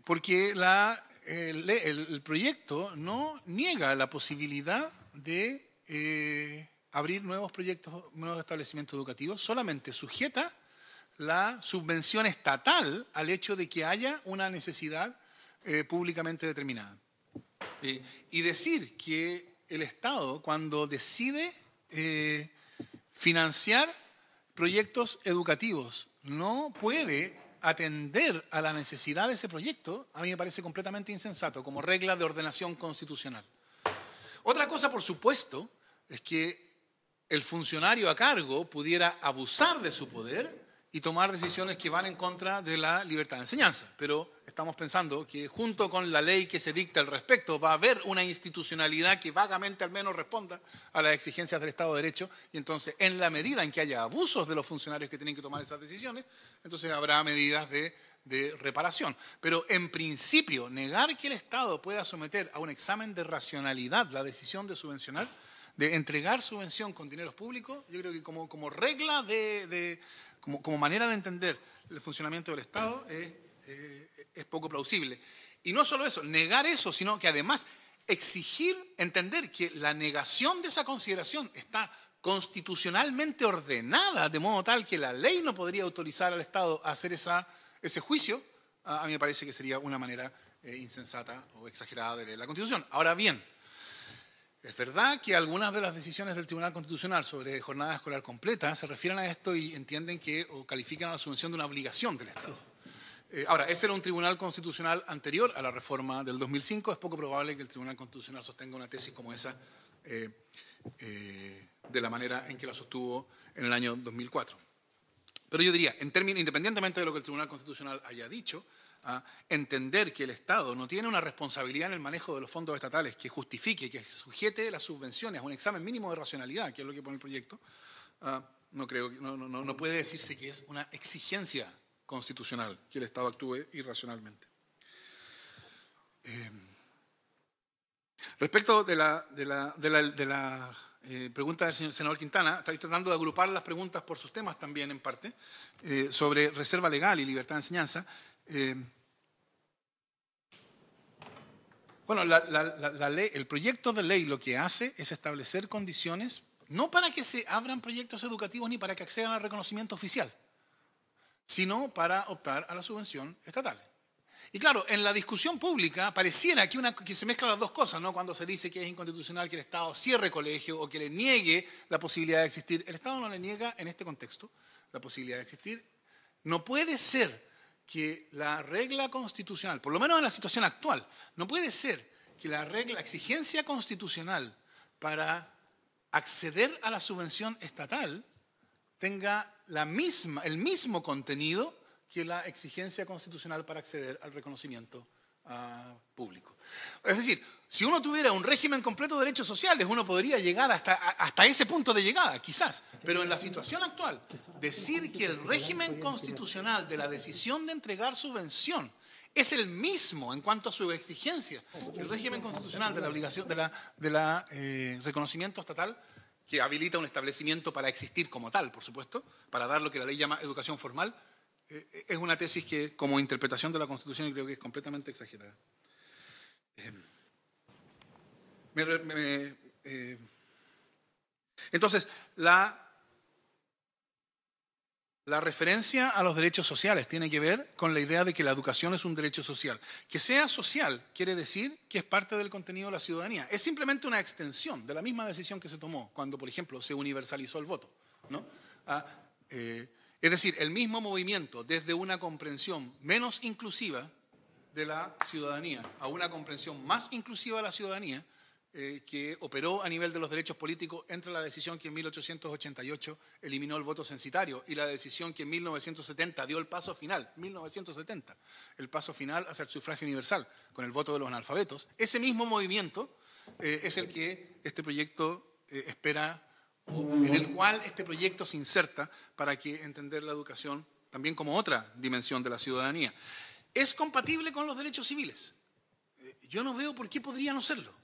porque el, proyecto no niega la posibilidad de abrir nuevos proyectos, nuevos establecimientos educativos, solamente sujeta la subvención estatal al hecho de que haya una necesidad eh, públicamente determinada. Eh, y decir que el Estado, cuando decide eh, financiar proyectos educativos, no puede atender a la necesidad de ese proyecto, a mí me parece completamente insensato como regla de ordenación constitucional. Otra cosa, por supuesto, es que el funcionario a cargo pudiera abusar de su poder y tomar decisiones que van en contra de la libertad de enseñanza. Pero estamos pensando que junto con la ley que se dicta al respecto va a haber una institucionalidad que vagamente al menos responda a las exigencias del Estado de Derecho y entonces en la medida en que haya abusos de los funcionarios que tienen que tomar esas decisiones, entonces habrá medidas de, reparación. Pero en principio, negar que el Estado pueda someter a un examen de racionalidad la decisión de subvencionar de entregar subvención con dinero público, yo creo que como, como regla de, como, manera de entender el funcionamiento del Estado eh, es, poco plausible. Y no solo eso, negar eso, sino que además exigir entender que la negación de esa consideración está constitucionalmente ordenada, de modo tal que la ley no podría autorizar al Estado a hacer ese juicio, a mí me parece que sería una manera eh, insensata o exagerada de leer la Constitución. Ahora bien, es verdad que algunas de las decisiones del Tribunal Constitucional sobre jornada escolar completa se refieren a esto y entienden que o califican la subvención de una obligación del Estado. Eh, ahora, ese era un tribunal constitucional anterior a la reforma del 2005. Es poco probable que el Tribunal Constitucional sostenga una tesis como esa eh, eh, de la manera en que la sostuvo en el año 2004. Pero yo diría, en términos, independientemente de lo que el Tribunal Constitucional haya dicho, entender que el Estado no tiene una responsabilidad en el manejo de los fondos estatales que justifique, que sujete las subvenciones a un examen mínimo de racionalidad, que es lo que pone el proyecto, ah, no, creo, no, no, puede decirse que es una exigencia constitucional que el Estado actúe irracionalmente. Em, respecto de la, eh, pregunta del senador Quintana, estoy tratando de agrupar las preguntas por sus temas también en parte, eh, sobre reserva legal y libertad de enseñanza. Eh, bueno, la, el proyecto de ley lo que hace es establecer condiciones, no para que se abran proyectos educativos ni para que accedan al reconocimiento oficial, sino para optar a la subvención estatal. Y claro, en la discusión pública pareciera que, una, que se mezclan las dos cosas, ¿no? Cuando se dice que es inconstitucional que el Estado cierre colegio o que le niegue la posibilidad de existir. El Estado no le niega en este contexto la posibilidad de existir. No puede ser que la regla constitucional, por lo menos en la situación actual, no puede ser que la regla, exigencia constitucional para acceder a la subvención estatal tenga la misma, el mismo contenido que la exigencia constitucional para acceder al reconocimiento ah, público. Es decir, si uno tuviera un régimen completo de derechos sociales, uno podría llegar hasta, hasta ese punto de llegada, quizás. Pero en la situación actual, decir que el régimen constitucional de la decisión de entregar subvención es el mismo en cuanto a su exigencia que el régimen constitucional de la obligación de la, de eh, reconocimiento estatal que habilita un establecimiento para existir como tal, por supuesto, para dar lo que la ley llama educación formal, eh, eh, es una tesis que como interpretación de la Constitución creo que es completamente exagerada. Em, eh, entonces, la, la referencia a los derechos sociales tiene que ver con la idea de que la educación es un derecho social. Que sea social quiere decir que es parte del contenido de la ciudadanía. Es simplemente una extensión de la misma decisión que se tomó cuando, por ejemplo, se universalizó el voto. ¿no? Ah, eh, es decir, el mismo movimiento desde una comprensión menos inclusiva de la ciudadanía a una comprensión más inclusiva de la ciudadanía eh, que operó a nivel de los derechos políticos entre la decisión que en 1888 eliminó el voto censitario y la decisión que en 1970 dio el paso final, 1970, el paso final hacia el sufragio universal con el voto de los analfabetos, ese mismo movimiento eh, es el que este proyecto eh, espera, en el cual este proyecto se inserta para que entender la educación también como otra dimensión de la ciudadanía. Es compatible con los derechos civiles. Yo no veo por qué podría no serlo.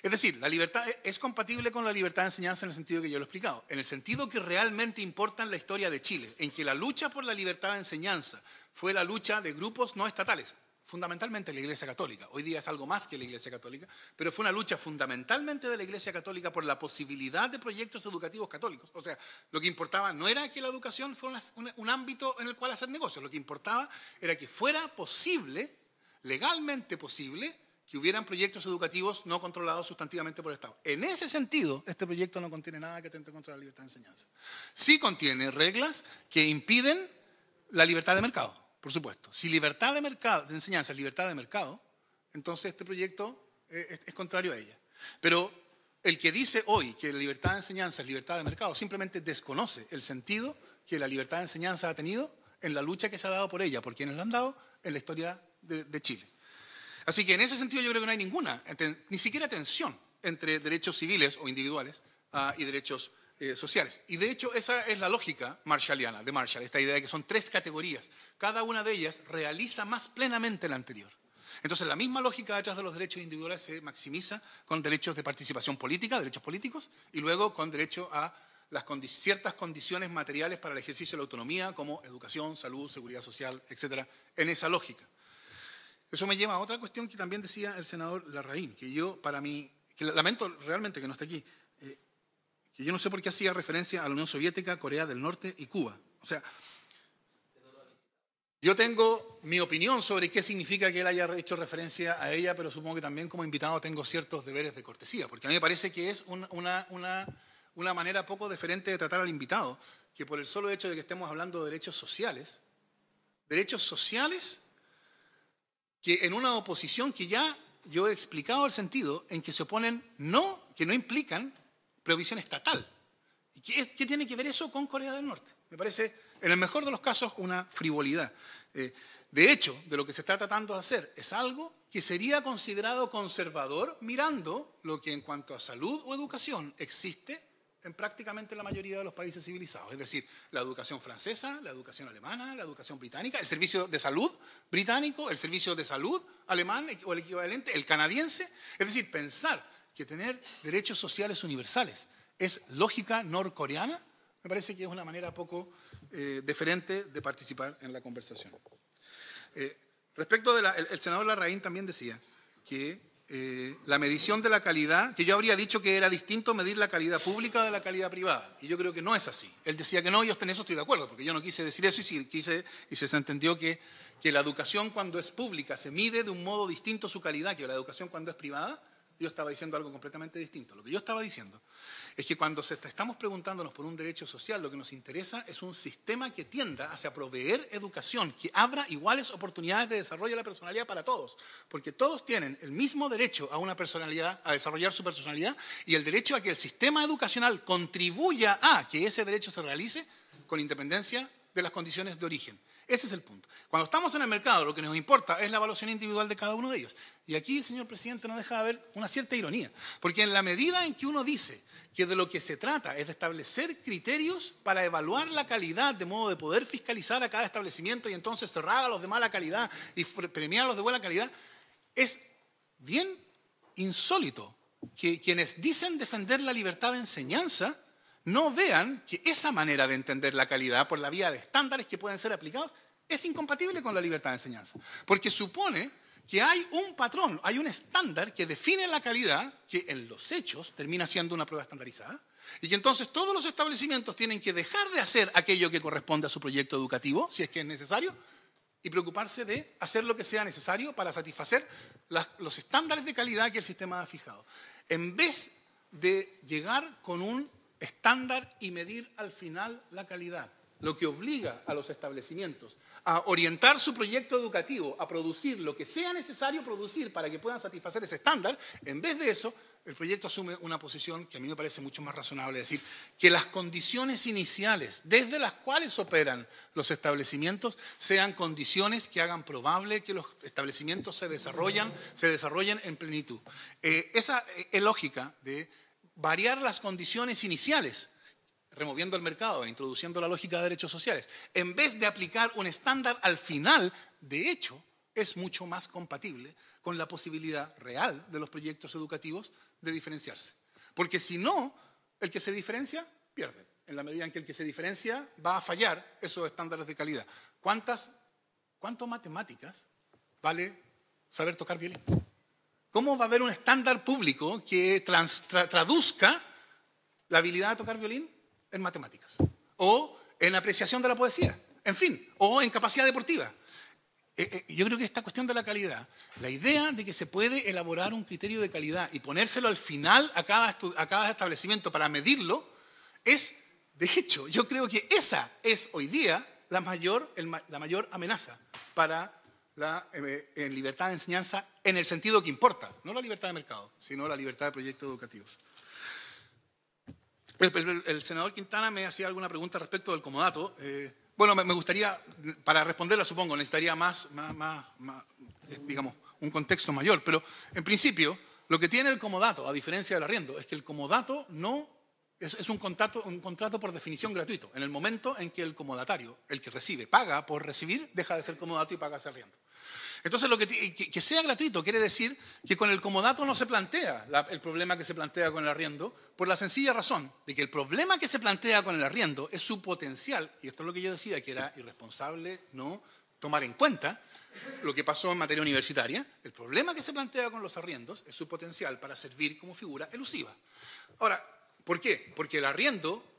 Es decir, la libertad eh, es compatible con la libertad de enseñanza en el sentido que yo lo he explicado, en el sentido que realmente importa en la historia de Chile, en que la lucha por la libertad de enseñanza fue la lucha de grupos no estatales, fundamentalmente la Iglesia Católica. Hoy día es algo más que la Iglesia Católica, pero fue una lucha fundamentalmente de la Iglesia Católica por la posibilidad de proyectos educativos católicos. O sea, lo que importaba no era que la educación fuera un ámbito en el cual hacer negocios, lo que importaba era que fuera posible, legalmente posible, que hubieran proyectos educativos no controlados sustantivamente por el Estado. En ese sentido, este proyecto no contiene nada que atente contra la libertad de enseñanza. Sí contiene reglas que impiden la libertad de mercado, por supuesto. Si libertad de mercado, de enseñanza es libertad de mercado, entonces este proyecto eh, es, contrario a ella. Pero el que dice hoy que la libertad de enseñanza es libertad de mercado simplemente desconoce el sentido que la libertad de enseñanza ha tenido en la lucha que se ha dado por ella, por quienes la han dado, en la historia de Chile. Así que en ese sentido yo creo que no hay ninguna, ni siquiera tensión entre derechos civiles o individuales ah, y derechos eh, sociales. Y de hecho esa es la lógica marshalliana, de Marshall, esta idea de que son tres categorías. Cada una de ellas realiza más plenamente la anterior. Entonces la misma lógica detrás de los derechos individuales se maximiza con derechos de participación política, derechos políticos, y luego con derecho a ciertas condiciones materiales para el ejercicio de la autonomía, como educación, salud, seguridad social, etcétera, en esa lógica. Eso me lleva a otra cuestión que también decía el senador Larraín, que yo, para mí, que lamento realmente que no esté aquí, eh, que yo no sé por qué hacía referencia a la Unión Soviética, Corea del Norte y Cuba. O sea, yo tengo mi opinión sobre qué significa que él haya hecho referencia a ella, pero supongo que también como invitado tengo ciertos deberes de cortesía, porque a mí me parece que es una, una manera poco diferente de tratar al invitado, que por el solo hecho de que estemos hablando de derechos sociales, derechos sociales que en una oposición que ya yo he explicado el sentido en que se oponen no, que no implican prohibición estatal. ¿Y qué, tiene que ver eso con Corea del Norte? Me parece, en el mejor de los casos, una frivolidad. Eh, de hecho, de lo que se está tratando de hacer es algo que sería considerado conservador mirando lo que en cuanto a salud o educación existe en prácticamente la mayoría de los países civilizados. Es decir, la educación francesa, la educación alemana, la educación británica, el servicio de salud británico, el servicio de salud alemán o el equivalente, el canadiense. Es decir, pensar que tener derechos sociales universales es lógica norcoreana, me parece que es una manera poco eh, diferente de participar en la conversación. Eh, respecto del senador Larraín también decía que eh, la medición de la calidad, que yo habría dicho que era distinto medir la calidad pública de la calidad privada, y yo creo que no es así. Él decía que no, y yo en eso estoy de acuerdo, porque yo no quise decir eso y, quise, y se entendió que, que la educación cuando es pública se mide de un modo distinto su calidad que la educación cuando es privada, yo estaba diciendo algo completamente distinto. Lo que yo estaba diciendo es que cuando estamos preguntándonos por un derecho social, lo que nos interesa es un sistema que tienda hacia proveer educación, que abra iguales oportunidades de desarrollo de la personalidad para todos, porque todos tienen el mismo derecho a una personalidad, a desarrollar su personalidad y el derecho a que el sistema educacional contribuya a que ese derecho se realice con independencia de las condiciones de origen. Ese es el punto. Cuando estamos en el mercado, lo que nos importa es la evaluación individual de cada uno de ellos. Y aquí, señor presidente, no deja de haber una cierta ironía, porque en la medida en que uno dice que de lo que se trata es de establecer criterios para evaluar la calidad, de modo de poder fiscalizar a cada establecimiento y entonces cerrar a los de mala calidad y premiar a los de buena calidad, es bien insólito que quienes dicen defender la libertad de enseñanza no vean que esa manera de entender la calidad por la vía de estándares que pueden ser aplicados es incompatible con la libertad de enseñanza, porque supone que hay un patrón, hay un estándar que define la calidad, que en los hechos termina siendo una prueba estandarizada, y que entonces todos los establecimientos tienen que dejar de hacer aquello que corresponde a su proyecto educativo, si es que es necesario, y preocuparse de hacer lo que sea necesario para satisfacer los estándares de calidad que el sistema ha fijado. En vez de llegar con un estándar y medir al final la calidad, lo que obliga a los establecimientos a orientar su proyecto educativo, a producir lo que sea necesario producir para que puedan satisfacer ese estándar, en vez de eso, el proyecto asume una posición que a mí me parece mucho más razonable, decir, que las condiciones iniciales desde las cuales operan los establecimientos sean condiciones que hagan probable que los establecimientos se desarrollen, se desarrollen en plenitud. Eh, esa eh, es lógica de variar las condiciones iniciales, removiendo el mercado e introduciendo la lógica de derechos sociales, en vez de aplicar un estándar al final, de hecho, es mucho más compatible con la posibilidad real de los proyectos educativos de diferenciarse. Porque si no, el que se diferencia pierde. En la medida en que el que se diferencia va a fallar esos estándares de calidad. ¿Cuántas, cuánto matemáticas vale saber tocar violín? ¿Cómo va a haber un estándar público que traduzca la habilidad de tocar violín en matemáticas? O en apreciación de la poesía, en fin, o en capacidad deportiva. Eh, eh, yo creo que esta cuestión de la calidad, la idea de que se puede elaborar un criterio de calidad y ponérselo al final a cada, a cada establecimiento para medirlo, es, de hecho, yo creo que esa es hoy día la mayor, la mayor amenaza para la, eh, en libertad de enseñanza en el sentido que importa, no la libertad de mercado, sino la libertad de proyectos educativos. El, senador Quintana me hacía alguna pregunta respecto del comodato. Eh, bueno, me, gustaría, para responderla supongo, necesitaría más, más, eh, digamos, un contexto mayor, pero en principio lo que tiene el comodato, a diferencia del arriendo, es que el comodato no es, un, contrato, un contrato por definición gratuito. En el momento en que el comodatario, el que recibe, paga por recibir, deja de ser comodato y paga ese arriendo. Entonces, lo que, sea gratuito quiere decir que con el comodato no se plantea el problema que se plantea con el arriendo, por la sencilla razón de que el problema que se plantea con el arriendo es su potencial, y esto es lo que yo decía, que era irresponsable no tomar en cuenta lo que pasó en materia universitaria, el problema que se plantea con los arriendos es su potencial para servir como figura elusiva. Ahora, ¿por qué? Porque el arriendo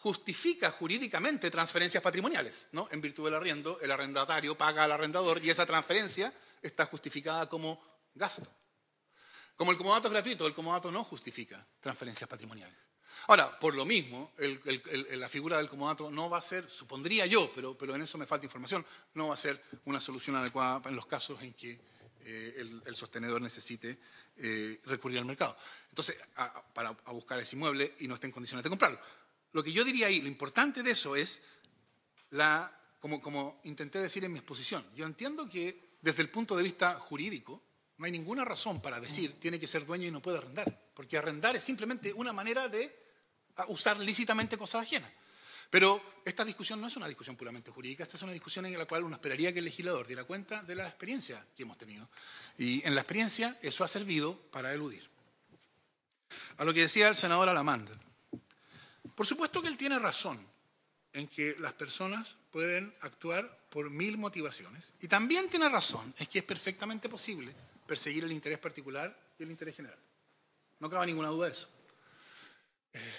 justifica jurídicamente transferencias patrimoniales, ¿no? En virtud del arriendo, el arrendatario paga al arrendador y esa transferencia está justificada como gasto. Como el comodato es gratuito, el comodato no justifica transferencias patrimoniales. Ahora, por lo mismo, la figura del comodato no va a ser, supondría yo, pero, en eso me falta información, no va a ser una solución adecuada en los casos en que eh, el, sostenedor necesite eh, recurrir al mercado. Entonces, para buscar ese inmueble y no esté en condiciones de comprarlo. Lo que yo diría ahí, lo importante de eso es la, como, como intenté decir en mi exposición, yo entiendo que desde el punto de vista jurídico no hay ninguna razón para decir tiene que ser dueño y no puede arrendar, porque arrendar es simplemente una manera de ah, usar lícitamente cosas ajenas. Pero esta discusión no es una discusión puramente jurídica, esta es una discusión en la cual uno esperaría que el legislador diera cuenta de la experiencia que hemos tenido. Y en la experiencia eso ha servido para eludir. A lo que decía el senador Alamanda. Por supuesto que él tiene razón en que las personas pueden actuar por mil motivaciones. Y también tiene razón, es que es perfectamente posible perseguir el interés particular y el interés general. No cabe ninguna duda de eso. Eh,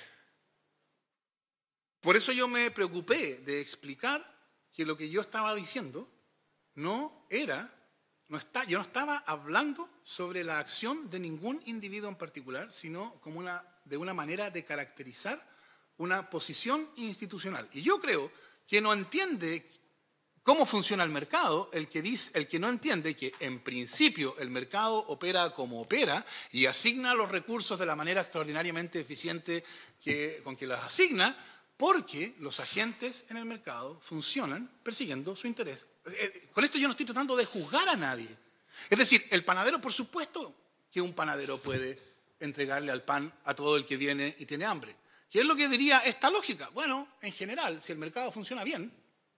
por eso yo me preocupé de explicar que lo que yo estaba diciendo no era, no está, yo no estaba hablando sobre la acción de ningún individuo en particular, sino como una, de una manera de caracterizar una posición institucional. Y yo creo que no entiende cómo funciona el mercado el que, dice, el que no entiende que en principio el mercado opera como opera y asigna los recursos de la manera extraordinariamente eficiente que, con que las asigna, porque los agentes en el mercado funcionan persiguiendo su interés. Eh, eh, con esto yo no estoy tratando de juzgar a nadie. Es decir, el panadero, por supuesto, que un panadero puede entregarle al pan a todo el que viene y tiene hambre. ¿Qué es lo que diría esta lógica. Bueno, en general, si el mercado funciona bien,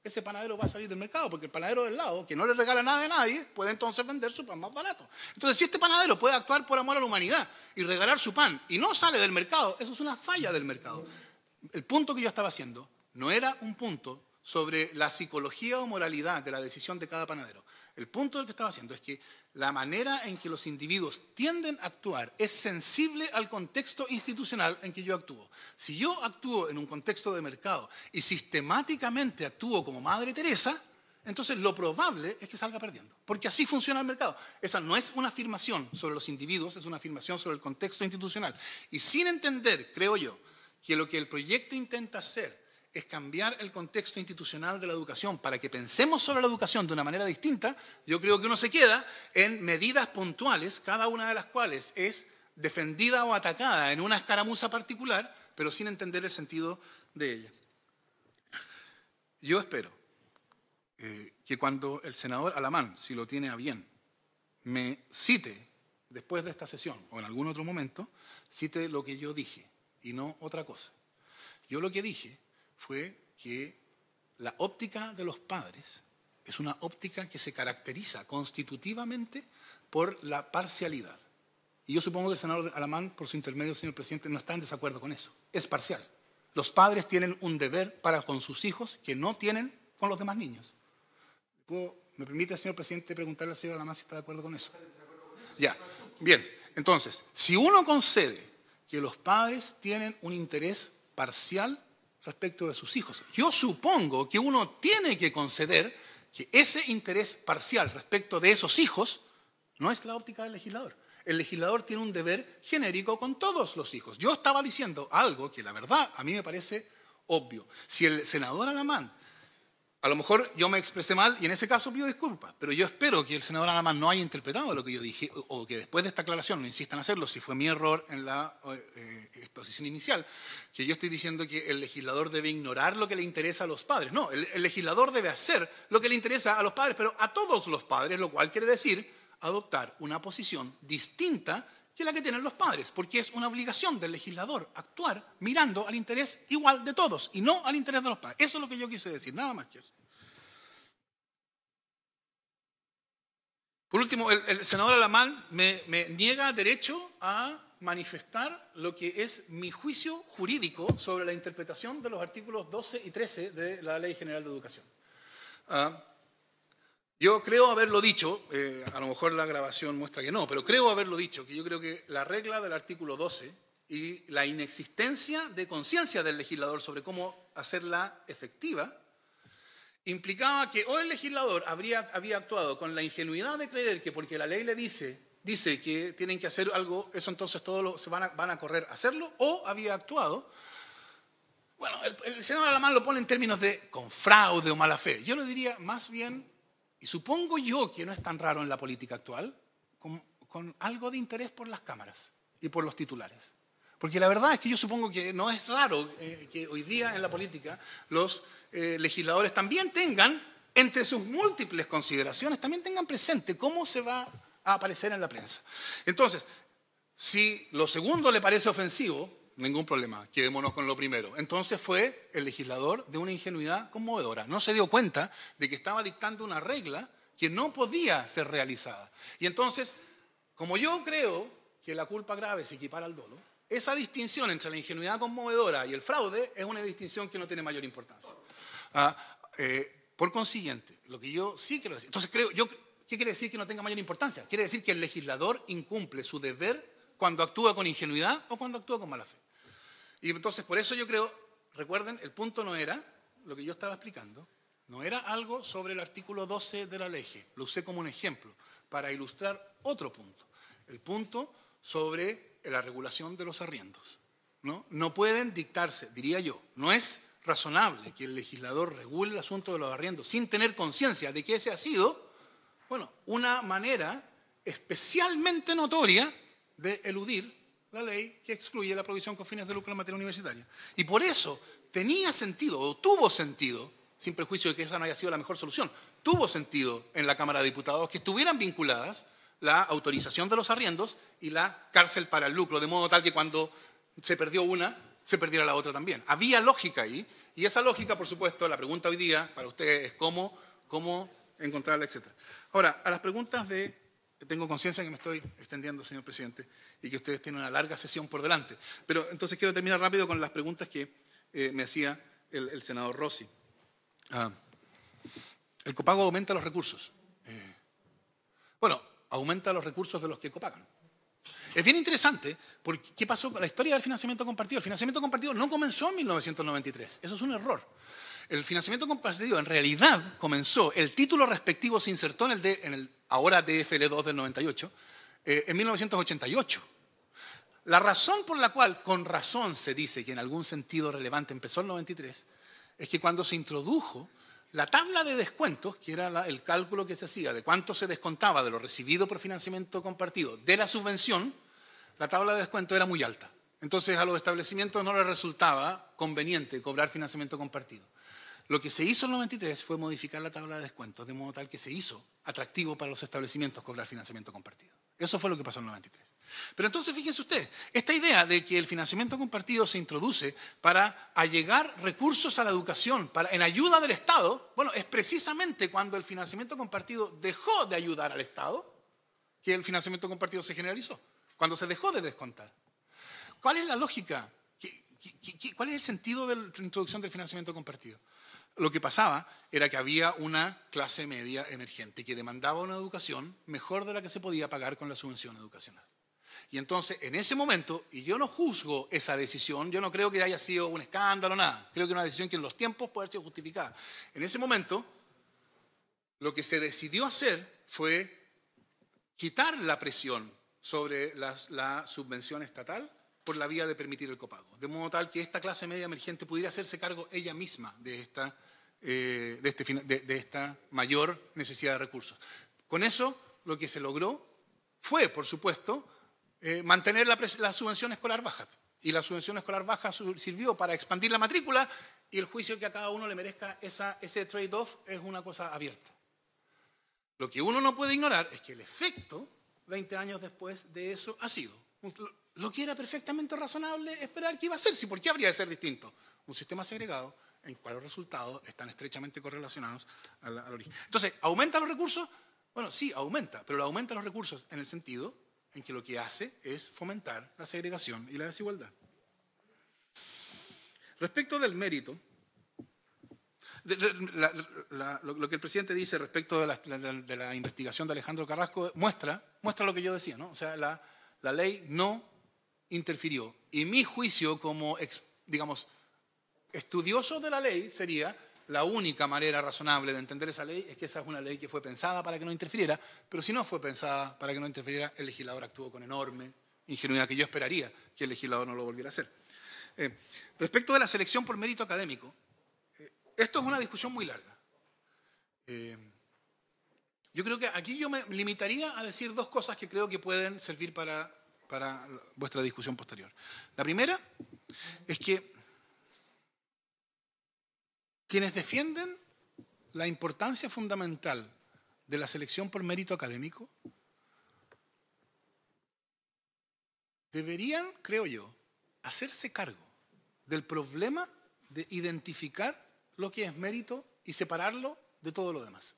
ese panadero va a salir del mercado, porque el panadero del lado, que no le regala nada a nadie, puede entonces vender su pan más barato. Entonces, si este panadero puede actuar por amor a la humanidad y regalar su pan y no sale del mercado, eso es una falla del mercado. El punto que yo estaba haciendo no era un punto sobre la psicología o moralidad de la decisión de cada panadero. El punto del que estaba haciendo es que la manera en que los individuos tienden a actuar es sensible al contexto institucional en que yo actúo. Si yo actúo en un contexto de mercado y sistemáticamente actúo como Madre Teresa, entonces lo probable es que salga perdiendo, porque así funciona el mercado. Esa no es una afirmación sobre los individuos, es una afirmación sobre el contexto institucional. Y sin entender, creo yo, que lo que el proyecto intenta hacer es cambiar el contexto institucional de la educación para que pensemos sobre la educación de una manera distinta, yo creo que uno se queda en medidas puntuales, cada una de las cuales es defendida o atacada en una escaramuza particular, pero sin entender el sentido de ella. Yo espero eh, que cuando el senador Alamán, si lo tiene a bien, me cite después de esta sesión o en algún otro momento, cite lo que yo dije y no otra cosa. Yo lo que dije fue que la óptica de los padres es una óptica que se caracteriza constitutivamente por la parcialidad. Y yo supongo que el senador Alamán, por su intermedio, señor presidente, no está en desacuerdo con eso. Es parcial. Los padres tienen un deber para con sus hijos que no tienen con los demás niños. ¿Me permite, señor presidente, preguntarle al señor Alamán si está de acuerdo con eso? Ya. Bien. Entonces, si uno concede que los padres tienen un interés parcial respecto de sus hijos. Yo supongo que uno tiene que conceder que ese interés parcial respecto de esos hijos no es la óptica del legislador. El legislador tiene un deber genérico con todos los hijos. Yo estaba diciendo algo que la verdad a mí me parece obvio. Si el senador Alamán a lo mejor yo me expresé mal y en ese caso pido disculpas, pero yo espero que el senador nada no haya interpretado lo que yo dije o que después de esta aclaración no insistan en hacerlo, si fue mi error en la eh, eh, exposición inicial, que yo estoy diciendo que el legislador debe ignorar lo que le interesa a los padres. No, el legislador debe hacer lo que le interesa a los padres, pero a todos los padres, lo cual quiere decir adoptar una posición distinta que la que tienen los padres, porque es una obligación del legislador actuar mirando al interés igual de todos y no al interés de los padres. Eso es lo que yo quise decir, nada más que Por último, el, senador Alamán me, niega derecho a manifestar lo que es mi juicio jurídico sobre la interpretación de los artículos 12 y 13 de la Ley General de Educación. Ah, yo creo haberlo dicho, eh, a lo mejor la grabación muestra que no, pero creo haberlo dicho, que yo creo que la regla del artículo 12 y la inexistencia de conciencia del legislador sobre cómo hacerla efectiva implicaba que o el legislador había actuado con la ingenuidad de creer que porque la ley le dice, dice que tienen que hacer algo, eso entonces todos se van a, van a correr a hacerlo, o había actuado bueno, el, el senador Alamán lo pone en términos de con fraude o mala fe. Yo lo diría más bien y supongo yo que no es tan raro en la política actual, con, algo de interés por las cámaras y por los titulares. Porque la verdad es que yo supongo que no es raro eh, que hoy día en la política los eh, legisladores también tengan, entre sus múltiples consideraciones, también tengan presente cómo se va a aparecer en la prensa. Entonces, si lo segundo le parece ofensivo, ningún problema, quedémonos con lo primero. Entonces fue el legislador de una ingenuidad conmovedora. No se dio cuenta de que estaba dictando una regla que no podía ser realizada. Y entonces, como yo creo que la culpa grave se equipara al dolo, esa distinción entre la ingenuidad conmovedora y el fraude es una distinción que no tiene mayor importancia. Ah, eh, por consiguiente, lo que yo sí quiero decir, entonces creo, yo, ¿qué quiere decir que no tenga mayor importancia? Quiere decir que el legislador incumple su deber cuando actúa con ingenuidad o cuando actúa con mala fe. Y entonces, por eso yo creo, recuerden, el punto no era lo que yo estaba explicando, no era algo sobre el artículo 12 de la ley, lo usé como un ejemplo para ilustrar otro punto, el punto sobre la regulación de los arriendos. ¿no? no pueden dictarse, diría yo, no es razonable que el legislador regule el asunto de los arriendos sin tener conciencia de que ese ha sido, bueno, una manera especialmente notoria de eludir la ley que excluye la provisión con fines de lucro en materia universitaria. Y por eso tenía sentido, o tuvo sentido, sin prejuicio de que esa no haya sido la mejor solución, tuvo sentido en la Cámara de Diputados que estuvieran vinculadas la autorización de los arriendos y la cárcel para el lucro, de modo tal que cuando se perdió una, se perdiera la otra también. Había lógica ahí, y esa lógica, por supuesto, la pregunta hoy día para ustedes es cómo, cómo encontrarla, etc. Ahora, a las preguntas de... Tengo conciencia que me estoy extendiendo, señor presidente y que ustedes tienen una larga sesión por delante. Pero entonces quiero terminar rápido con las preguntas que eh, me hacía el, senador Rossi. Ah, el copago aumenta los recursos. Eh, bueno, aumenta los recursos de los que copagan. Es bien interesante porque qué pasó con la historia del financiamiento compartido. El financiamiento compartido no comenzó en 1993. Eso es un error. El financiamiento compartido en realidad comenzó, el título respectivo se insertó en en el ahora DFL2 del 98 eh, en 1988. La razón por la cual, con razón se dice que en algún sentido relevante empezó el 93, es que cuando se introdujo la tabla de descuentos, que era el cálculo que se hacía de cuánto se descontaba de lo recibido por financiamiento compartido de la subvención, la tabla de descuento era muy alta. Entonces a los establecimientos no les resultaba conveniente cobrar financiamiento compartido. Lo que se hizo en el 93 fue modificar la tabla de descuentos de modo tal que se hizo atractivo para los establecimientos cobrar financiamiento compartido. Eso fue lo que pasó en el 93. Pero entonces fíjense ustedes, esta idea de que el financiamiento compartido se introduce para allegar recursos a la educación para, en ayuda del Estado, bueno, es precisamente cuando el financiamiento compartido dejó de ayudar al Estado que el financiamiento compartido se generalizó, cuando se dejó de descontar. ¿Cuál es la lógica? ¿Cuál es el sentido de la introducción del financiamiento compartido? Lo que pasaba era que había una clase media emergente que demandaba una educación mejor de la que se podía pagar con la subvención educacional. Y entonces, en ese momento, y yo no juzgo esa decisión, yo no creo que haya sido un escándalo, nada, creo que una decisión que en los tiempos puede haber sido justificada. En ese momento, lo que se decidió hacer fue quitar la presión sobre la subvención estatal por la vía de permitir el copago, de modo tal que esta clase media emergente pudiera hacerse cargo ella misma de esta, eh, este de, esta mayor necesidad de recursos. Con eso, lo que se logró fue, por supuesto, eh, mantener la, subvención escolar baja. Y la subvención escolar baja sirvió para expandir la matrícula y el juicio que a cada uno le merezca ese trade-off es una cosa abierta. Lo que uno no puede ignorar es que el efecto, 20 años después de eso, ha sido lo que era perfectamente razonable esperar que iba a ser, si por qué habría de ser distinto. Un sistema segregado en cual los resultados están estrechamente correlacionados al, origen. Entonces, ¿aumenta los recursos? Bueno, sí, aumenta, pero lo aumenta los recursos en el sentido en que lo que hace es fomentar la segregación y la desigualdad. Respecto del mérito, lo, que el presidente dice respecto de la, de la, investigación de Alejandro Carrasco muestra, muestra lo que yo decía, ¿no? O sea, la, la ley no interfirió. Y mi juicio como, digamos, estudioso de la ley sería, la única manera razonable de entender esa ley es que esa es una ley que fue pensada para que no interfiriera, pero si no fue pensada para que no interfiriera, el legislador actuó con enorme ingenuidad, que yo esperaría que el legislador no lo volviera a hacer. Eh, respecto de la selección por mérito académico, eh, esto es una discusión muy larga. Eh, yo creo que aquí yo me limitaría a decir dos cosas que creo que pueden servir para, para vuestra discusión posterior. La primera es que quienes defienden la importancia fundamental de la selección por mérito académico deberían, creo yo, hacerse cargo del problema de identificar lo que es mérito y separarlo de todo lo demás.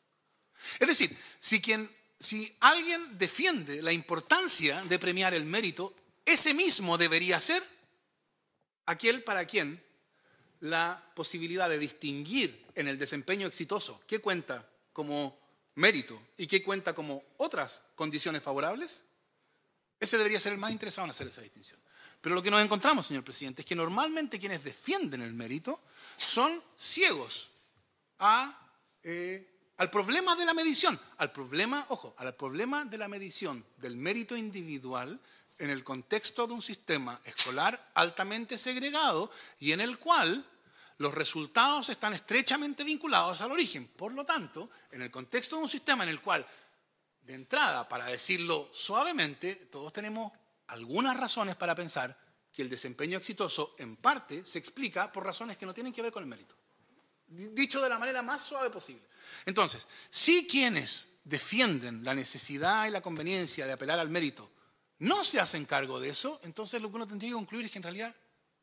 Es decir, si, quien, si alguien defiende la importancia de premiar el mérito, ese mismo debería ser aquel para quien la posibilidad de distinguir en el desempeño exitoso qué cuenta como mérito y qué cuenta como otras condiciones favorables, ese debería ser el más interesado en hacer esa distinción. Pero lo que nos encontramos, señor presidente, es que normalmente quienes defienden el mérito son ciegos a eh, al problema de la medición, al problema, ojo, al problema de la medición del mérito individual en el contexto de un sistema escolar altamente segregado y en el cual los resultados están estrechamente vinculados al origen. Por lo tanto, en el contexto de un sistema en el cual, de entrada, para decirlo suavemente, todos tenemos algunas razones para pensar que el desempeño exitoso en parte se explica por razones que no tienen que ver con el mérito. Dicho de la manera más suave posible. Entonces, si quienes defienden la necesidad y la conveniencia de apelar al mérito no se hacen cargo de eso, entonces lo que uno tendría que concluir es que en realidad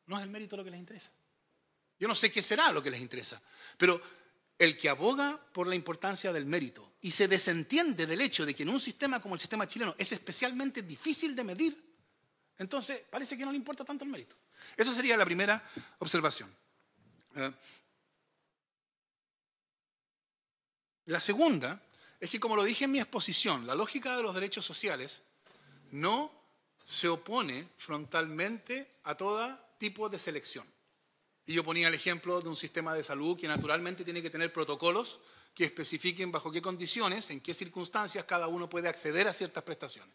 no es el mérito lo que les interesa. Yo no sé qué será lo que les interesa, pero el que aboga por la importancia del mérito y se desentiende del hecho de que en un sistema como el sistema chileno es especialmente difícil de medir, entonces parece que no le importa tanto el mérito. Esa sería la primera observación. Eh, La segunda es que, como lo dije en mi exposición, la lógica de los derechos sociales no se opone frontalmente a todo tipo de selección. Y yo ponía el ejemplo de un sistema de salud que naturalmente tiene que tener protocolos que especifiquen bajo qué condiciones, en qué circunstancias cada uno puede acceder a ciertas prestaciones.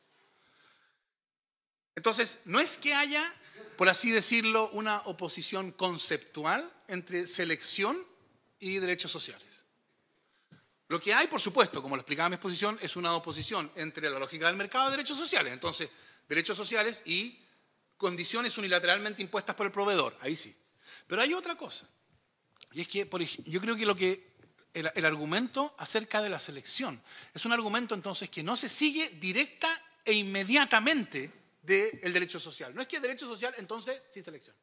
Entonces, no es que haya, por así decirlo, una oposición conceptual entre selección y derechos sociales. Lo que hay, por supuesto, como lo explicaba en mi exposición, es una oposición entre la lógica del mercado y derechos sociales. Entonces, derechos sociales y condiciones unilateralmente impuestas por el proveedor, ahí sí. Pero hay otra cosa, y es que por yo creo que, lo que el, argumento acerca de la selección es un argumento entonces que no se sigue directa e inmediatamente del derecho social. No es que derecho social entonces sin selección.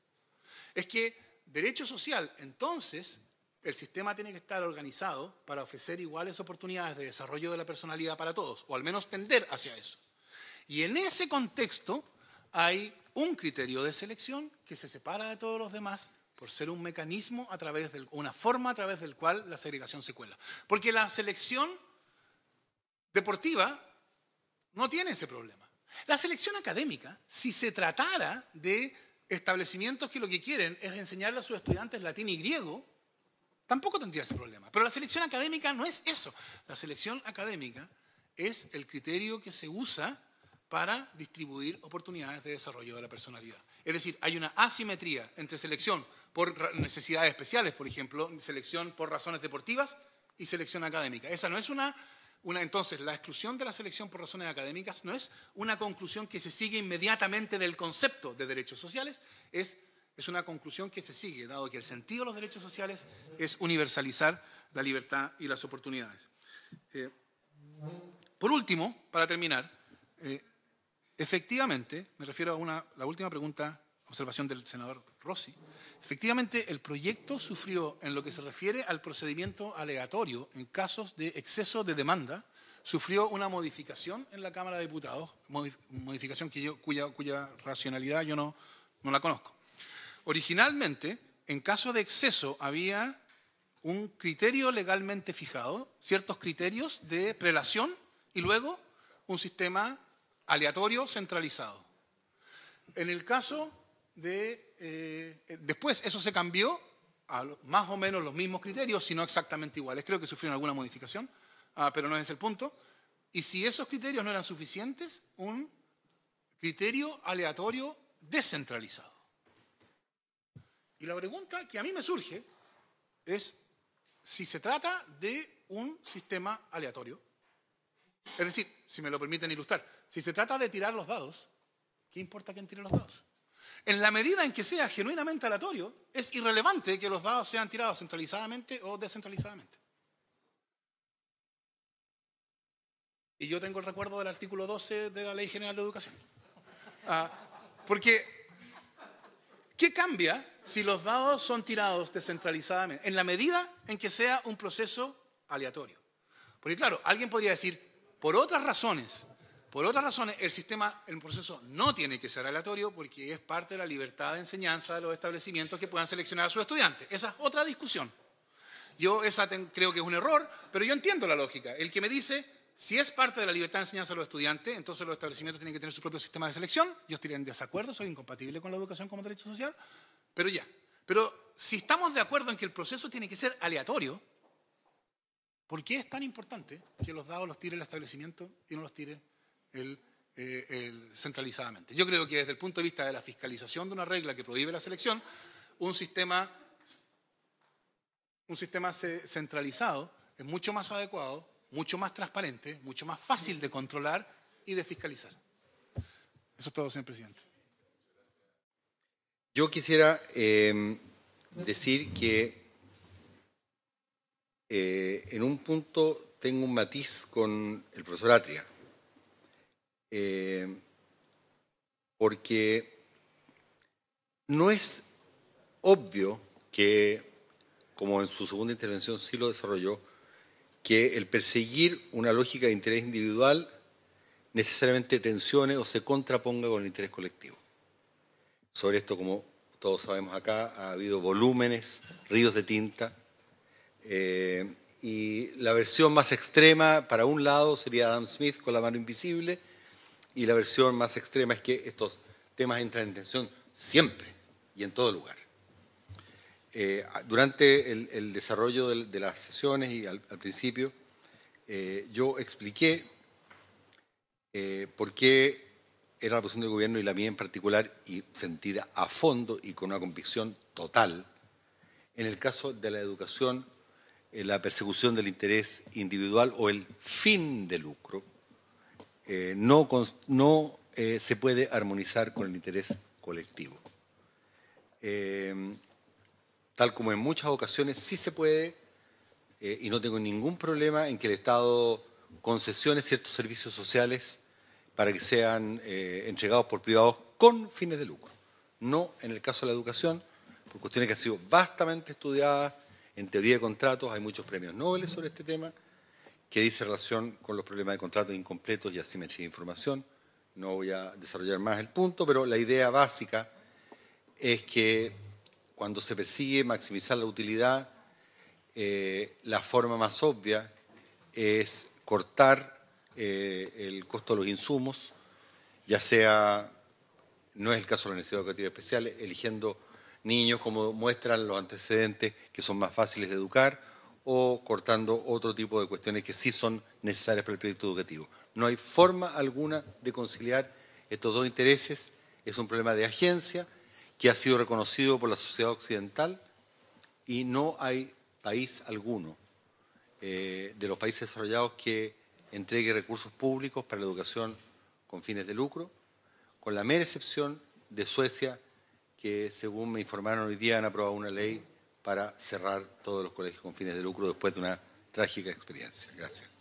Es que derecho social entonces el sistema tiene que estar organizado para ofrecer iguales oportunidades de desarrollo de la personalidad para todos, o al menos tender hacia eso. Y en ese contexto hay un criterio de selección que se separa de todos los demás por ser un mecanismo a través del, una forma a través del cual la segregación se cuela. Porque la selección deportiva no tiene ese problema. La selección académica, si se tratara de establecimientos que lo que quieren es enseñarle a sus estudiantes latín y griego, tampoco tendría ese problema. Pero la selección académica no es eso. La selección académica es el criterio que se usa para distribuir oportunidades de desarrollo de la personalidad. Es decir, hay una asimetría entre selección por necesidades especiales, por ejemplo, selección por razones deportivas y selección académica. Esa no es una, entonces, la exclusión de la selección por razones académicas no es una conclusión que se sigue inmediatamente del concepto de derechos sociales, es es una conclusión que se sigue, dado que el sentido de los derechos sociales es universalizar la libertad y las oportunidades. Eh, por último, para terminar, eh, efectivamente, me refiero a una, la última pregunta, observación del senador Rossi, efectivamente el proyecto sufrió en lo que se refiere al procedimiento alegatorio en casos de exceso de demanda, sufrió una modificación en la Cámara de Diputados, modificación cuya, racionalidad yo no la conozco. Originalmente, en caso de exceso, había un criterio legalmente fijado, ciertos criterios de prelación y luego un sistema aleatorio centralizado. En el caso de... Eh, después eso se cambió a más o menos los mismos criterios, si no exactamente iguales. Creo que sufrieron alguna modificación, ah, pero no es el punto. Y si esos criterios no eran suficientes, un criterio aleatorio descentralizado. Y la pregunta que a mí me surge es si se trata de un sistema aleatorio. Es decir, si me lo permiten ilustrar, si se trata de tirar los dados, ¿qué importa quién tire los dados? En la medida en que sea genuinamente aleatorio, es irrelevante que los dados sean tirados centralizadamente o descentralizadamente. Y yo tengo el recuerdo del artículo 12 de la Ley General de Educación. Ah, porque, ¿qué cambia si los dados son tirados descentralizadamente, en la medida en que sea un proceso aleatorio. Porque claro, alguien podría decir, por otras razones, por otras razones, el sistema, el proceso no tiene que ser aleatorio porque es parte de la libertad de enseñanza de los establecimientos que puedan seleccionar a sus estudiantes. Esa es otra discusión. Yo esa creo que es un error, pero yo entiendo la lógica. El que me dice, si es parte de la libertad de enseñanza de los estudiantes, entonces los establecimientos tienen que tener su propio sistema de selección. Yo estoy en desacuerdo, soy incompatible con la educación como derecho social, pero ya, pero si estamos de acuerdo en que el proceso tiene que ser aleatorio, ¿por qué es tan importante que los dados los tire el establecimiento y no los tire eh, centralizadamente? Yo creo que desde el punto de vista de la fiscalización de una regla que prohíbe la selección, un sistema, un sistema centralizado es mucho más adecuado, mucho más transparente, mucho más fácil de controlar y de fiscalizar. Eso es todo, señor presidente. Yo quisiera em, decir que eh, en un punto tengo un matiz con el profesor Atria, em, porque no es obvio que, como en su segunda intervención sí lo desarrolló, que el perseguir una lógica de interés individual necesariamente tensione o se contraponga con el interés colectivo sobre esto, como todos sabemos acá, ha habido volúmenes, ríos de tinta. Eh, y la versión más extrema, para un lado, sería Adam Smith con la mano invisible, y la versión más extrema es que estos temas entran en tensión siempre y en todo lugar. Eh, durante el, desarrollo de, las sesiones y al, principio, eh, yo expliqué por qué era la posición del gobierno y la mía en particular, y sentida a fondo y con una convicción total. En el caso de la educación, eh, la persecución del interés individual o el fin de lucro eh, no, eh, se puede armonizar con el interés colectivo. Em, tal como en muchas ocasiones sí se puede, y no tengo ningún problema en que el Estado concesione ciertos servicios sociales para que sean eh, entregados por privados con fines de lucro. No en el caso de la educación, por cuestiones que han sido vastamente estudiadas en teoría de contratos, hay muchos premios Nobel sobre este tema, que dice relación con los problemas de contratos incompletos y asimetría de información. No voy a desarrollar más el punto, pero la idea básica es que cuando se persigue maximizar la utilidad, eh, la forma más obvia es cortar eh, el costo de los insumos, ya sea, no es el caso de la necesidad educativa especial, eligiendo niños como muestran los antecedentes que son más fáciles de educar o cortando otro tipo de cuestiones que sí son necesarias para el proyecto educativo. No hay forma alguna de conciliar estos dos intereses, es un problema de agencia que ha sido reconocido por la sociedad occidental y no hay país alguno eh, de los países desarrollados que entregue recursos públicos para la educación con fines de lucro, con la mera excepción de Suecia, que según me informaron hoy día han aprobado una ley para cerrar todos los colegios con fines de lucro después de una trágica experiencia. Gracias.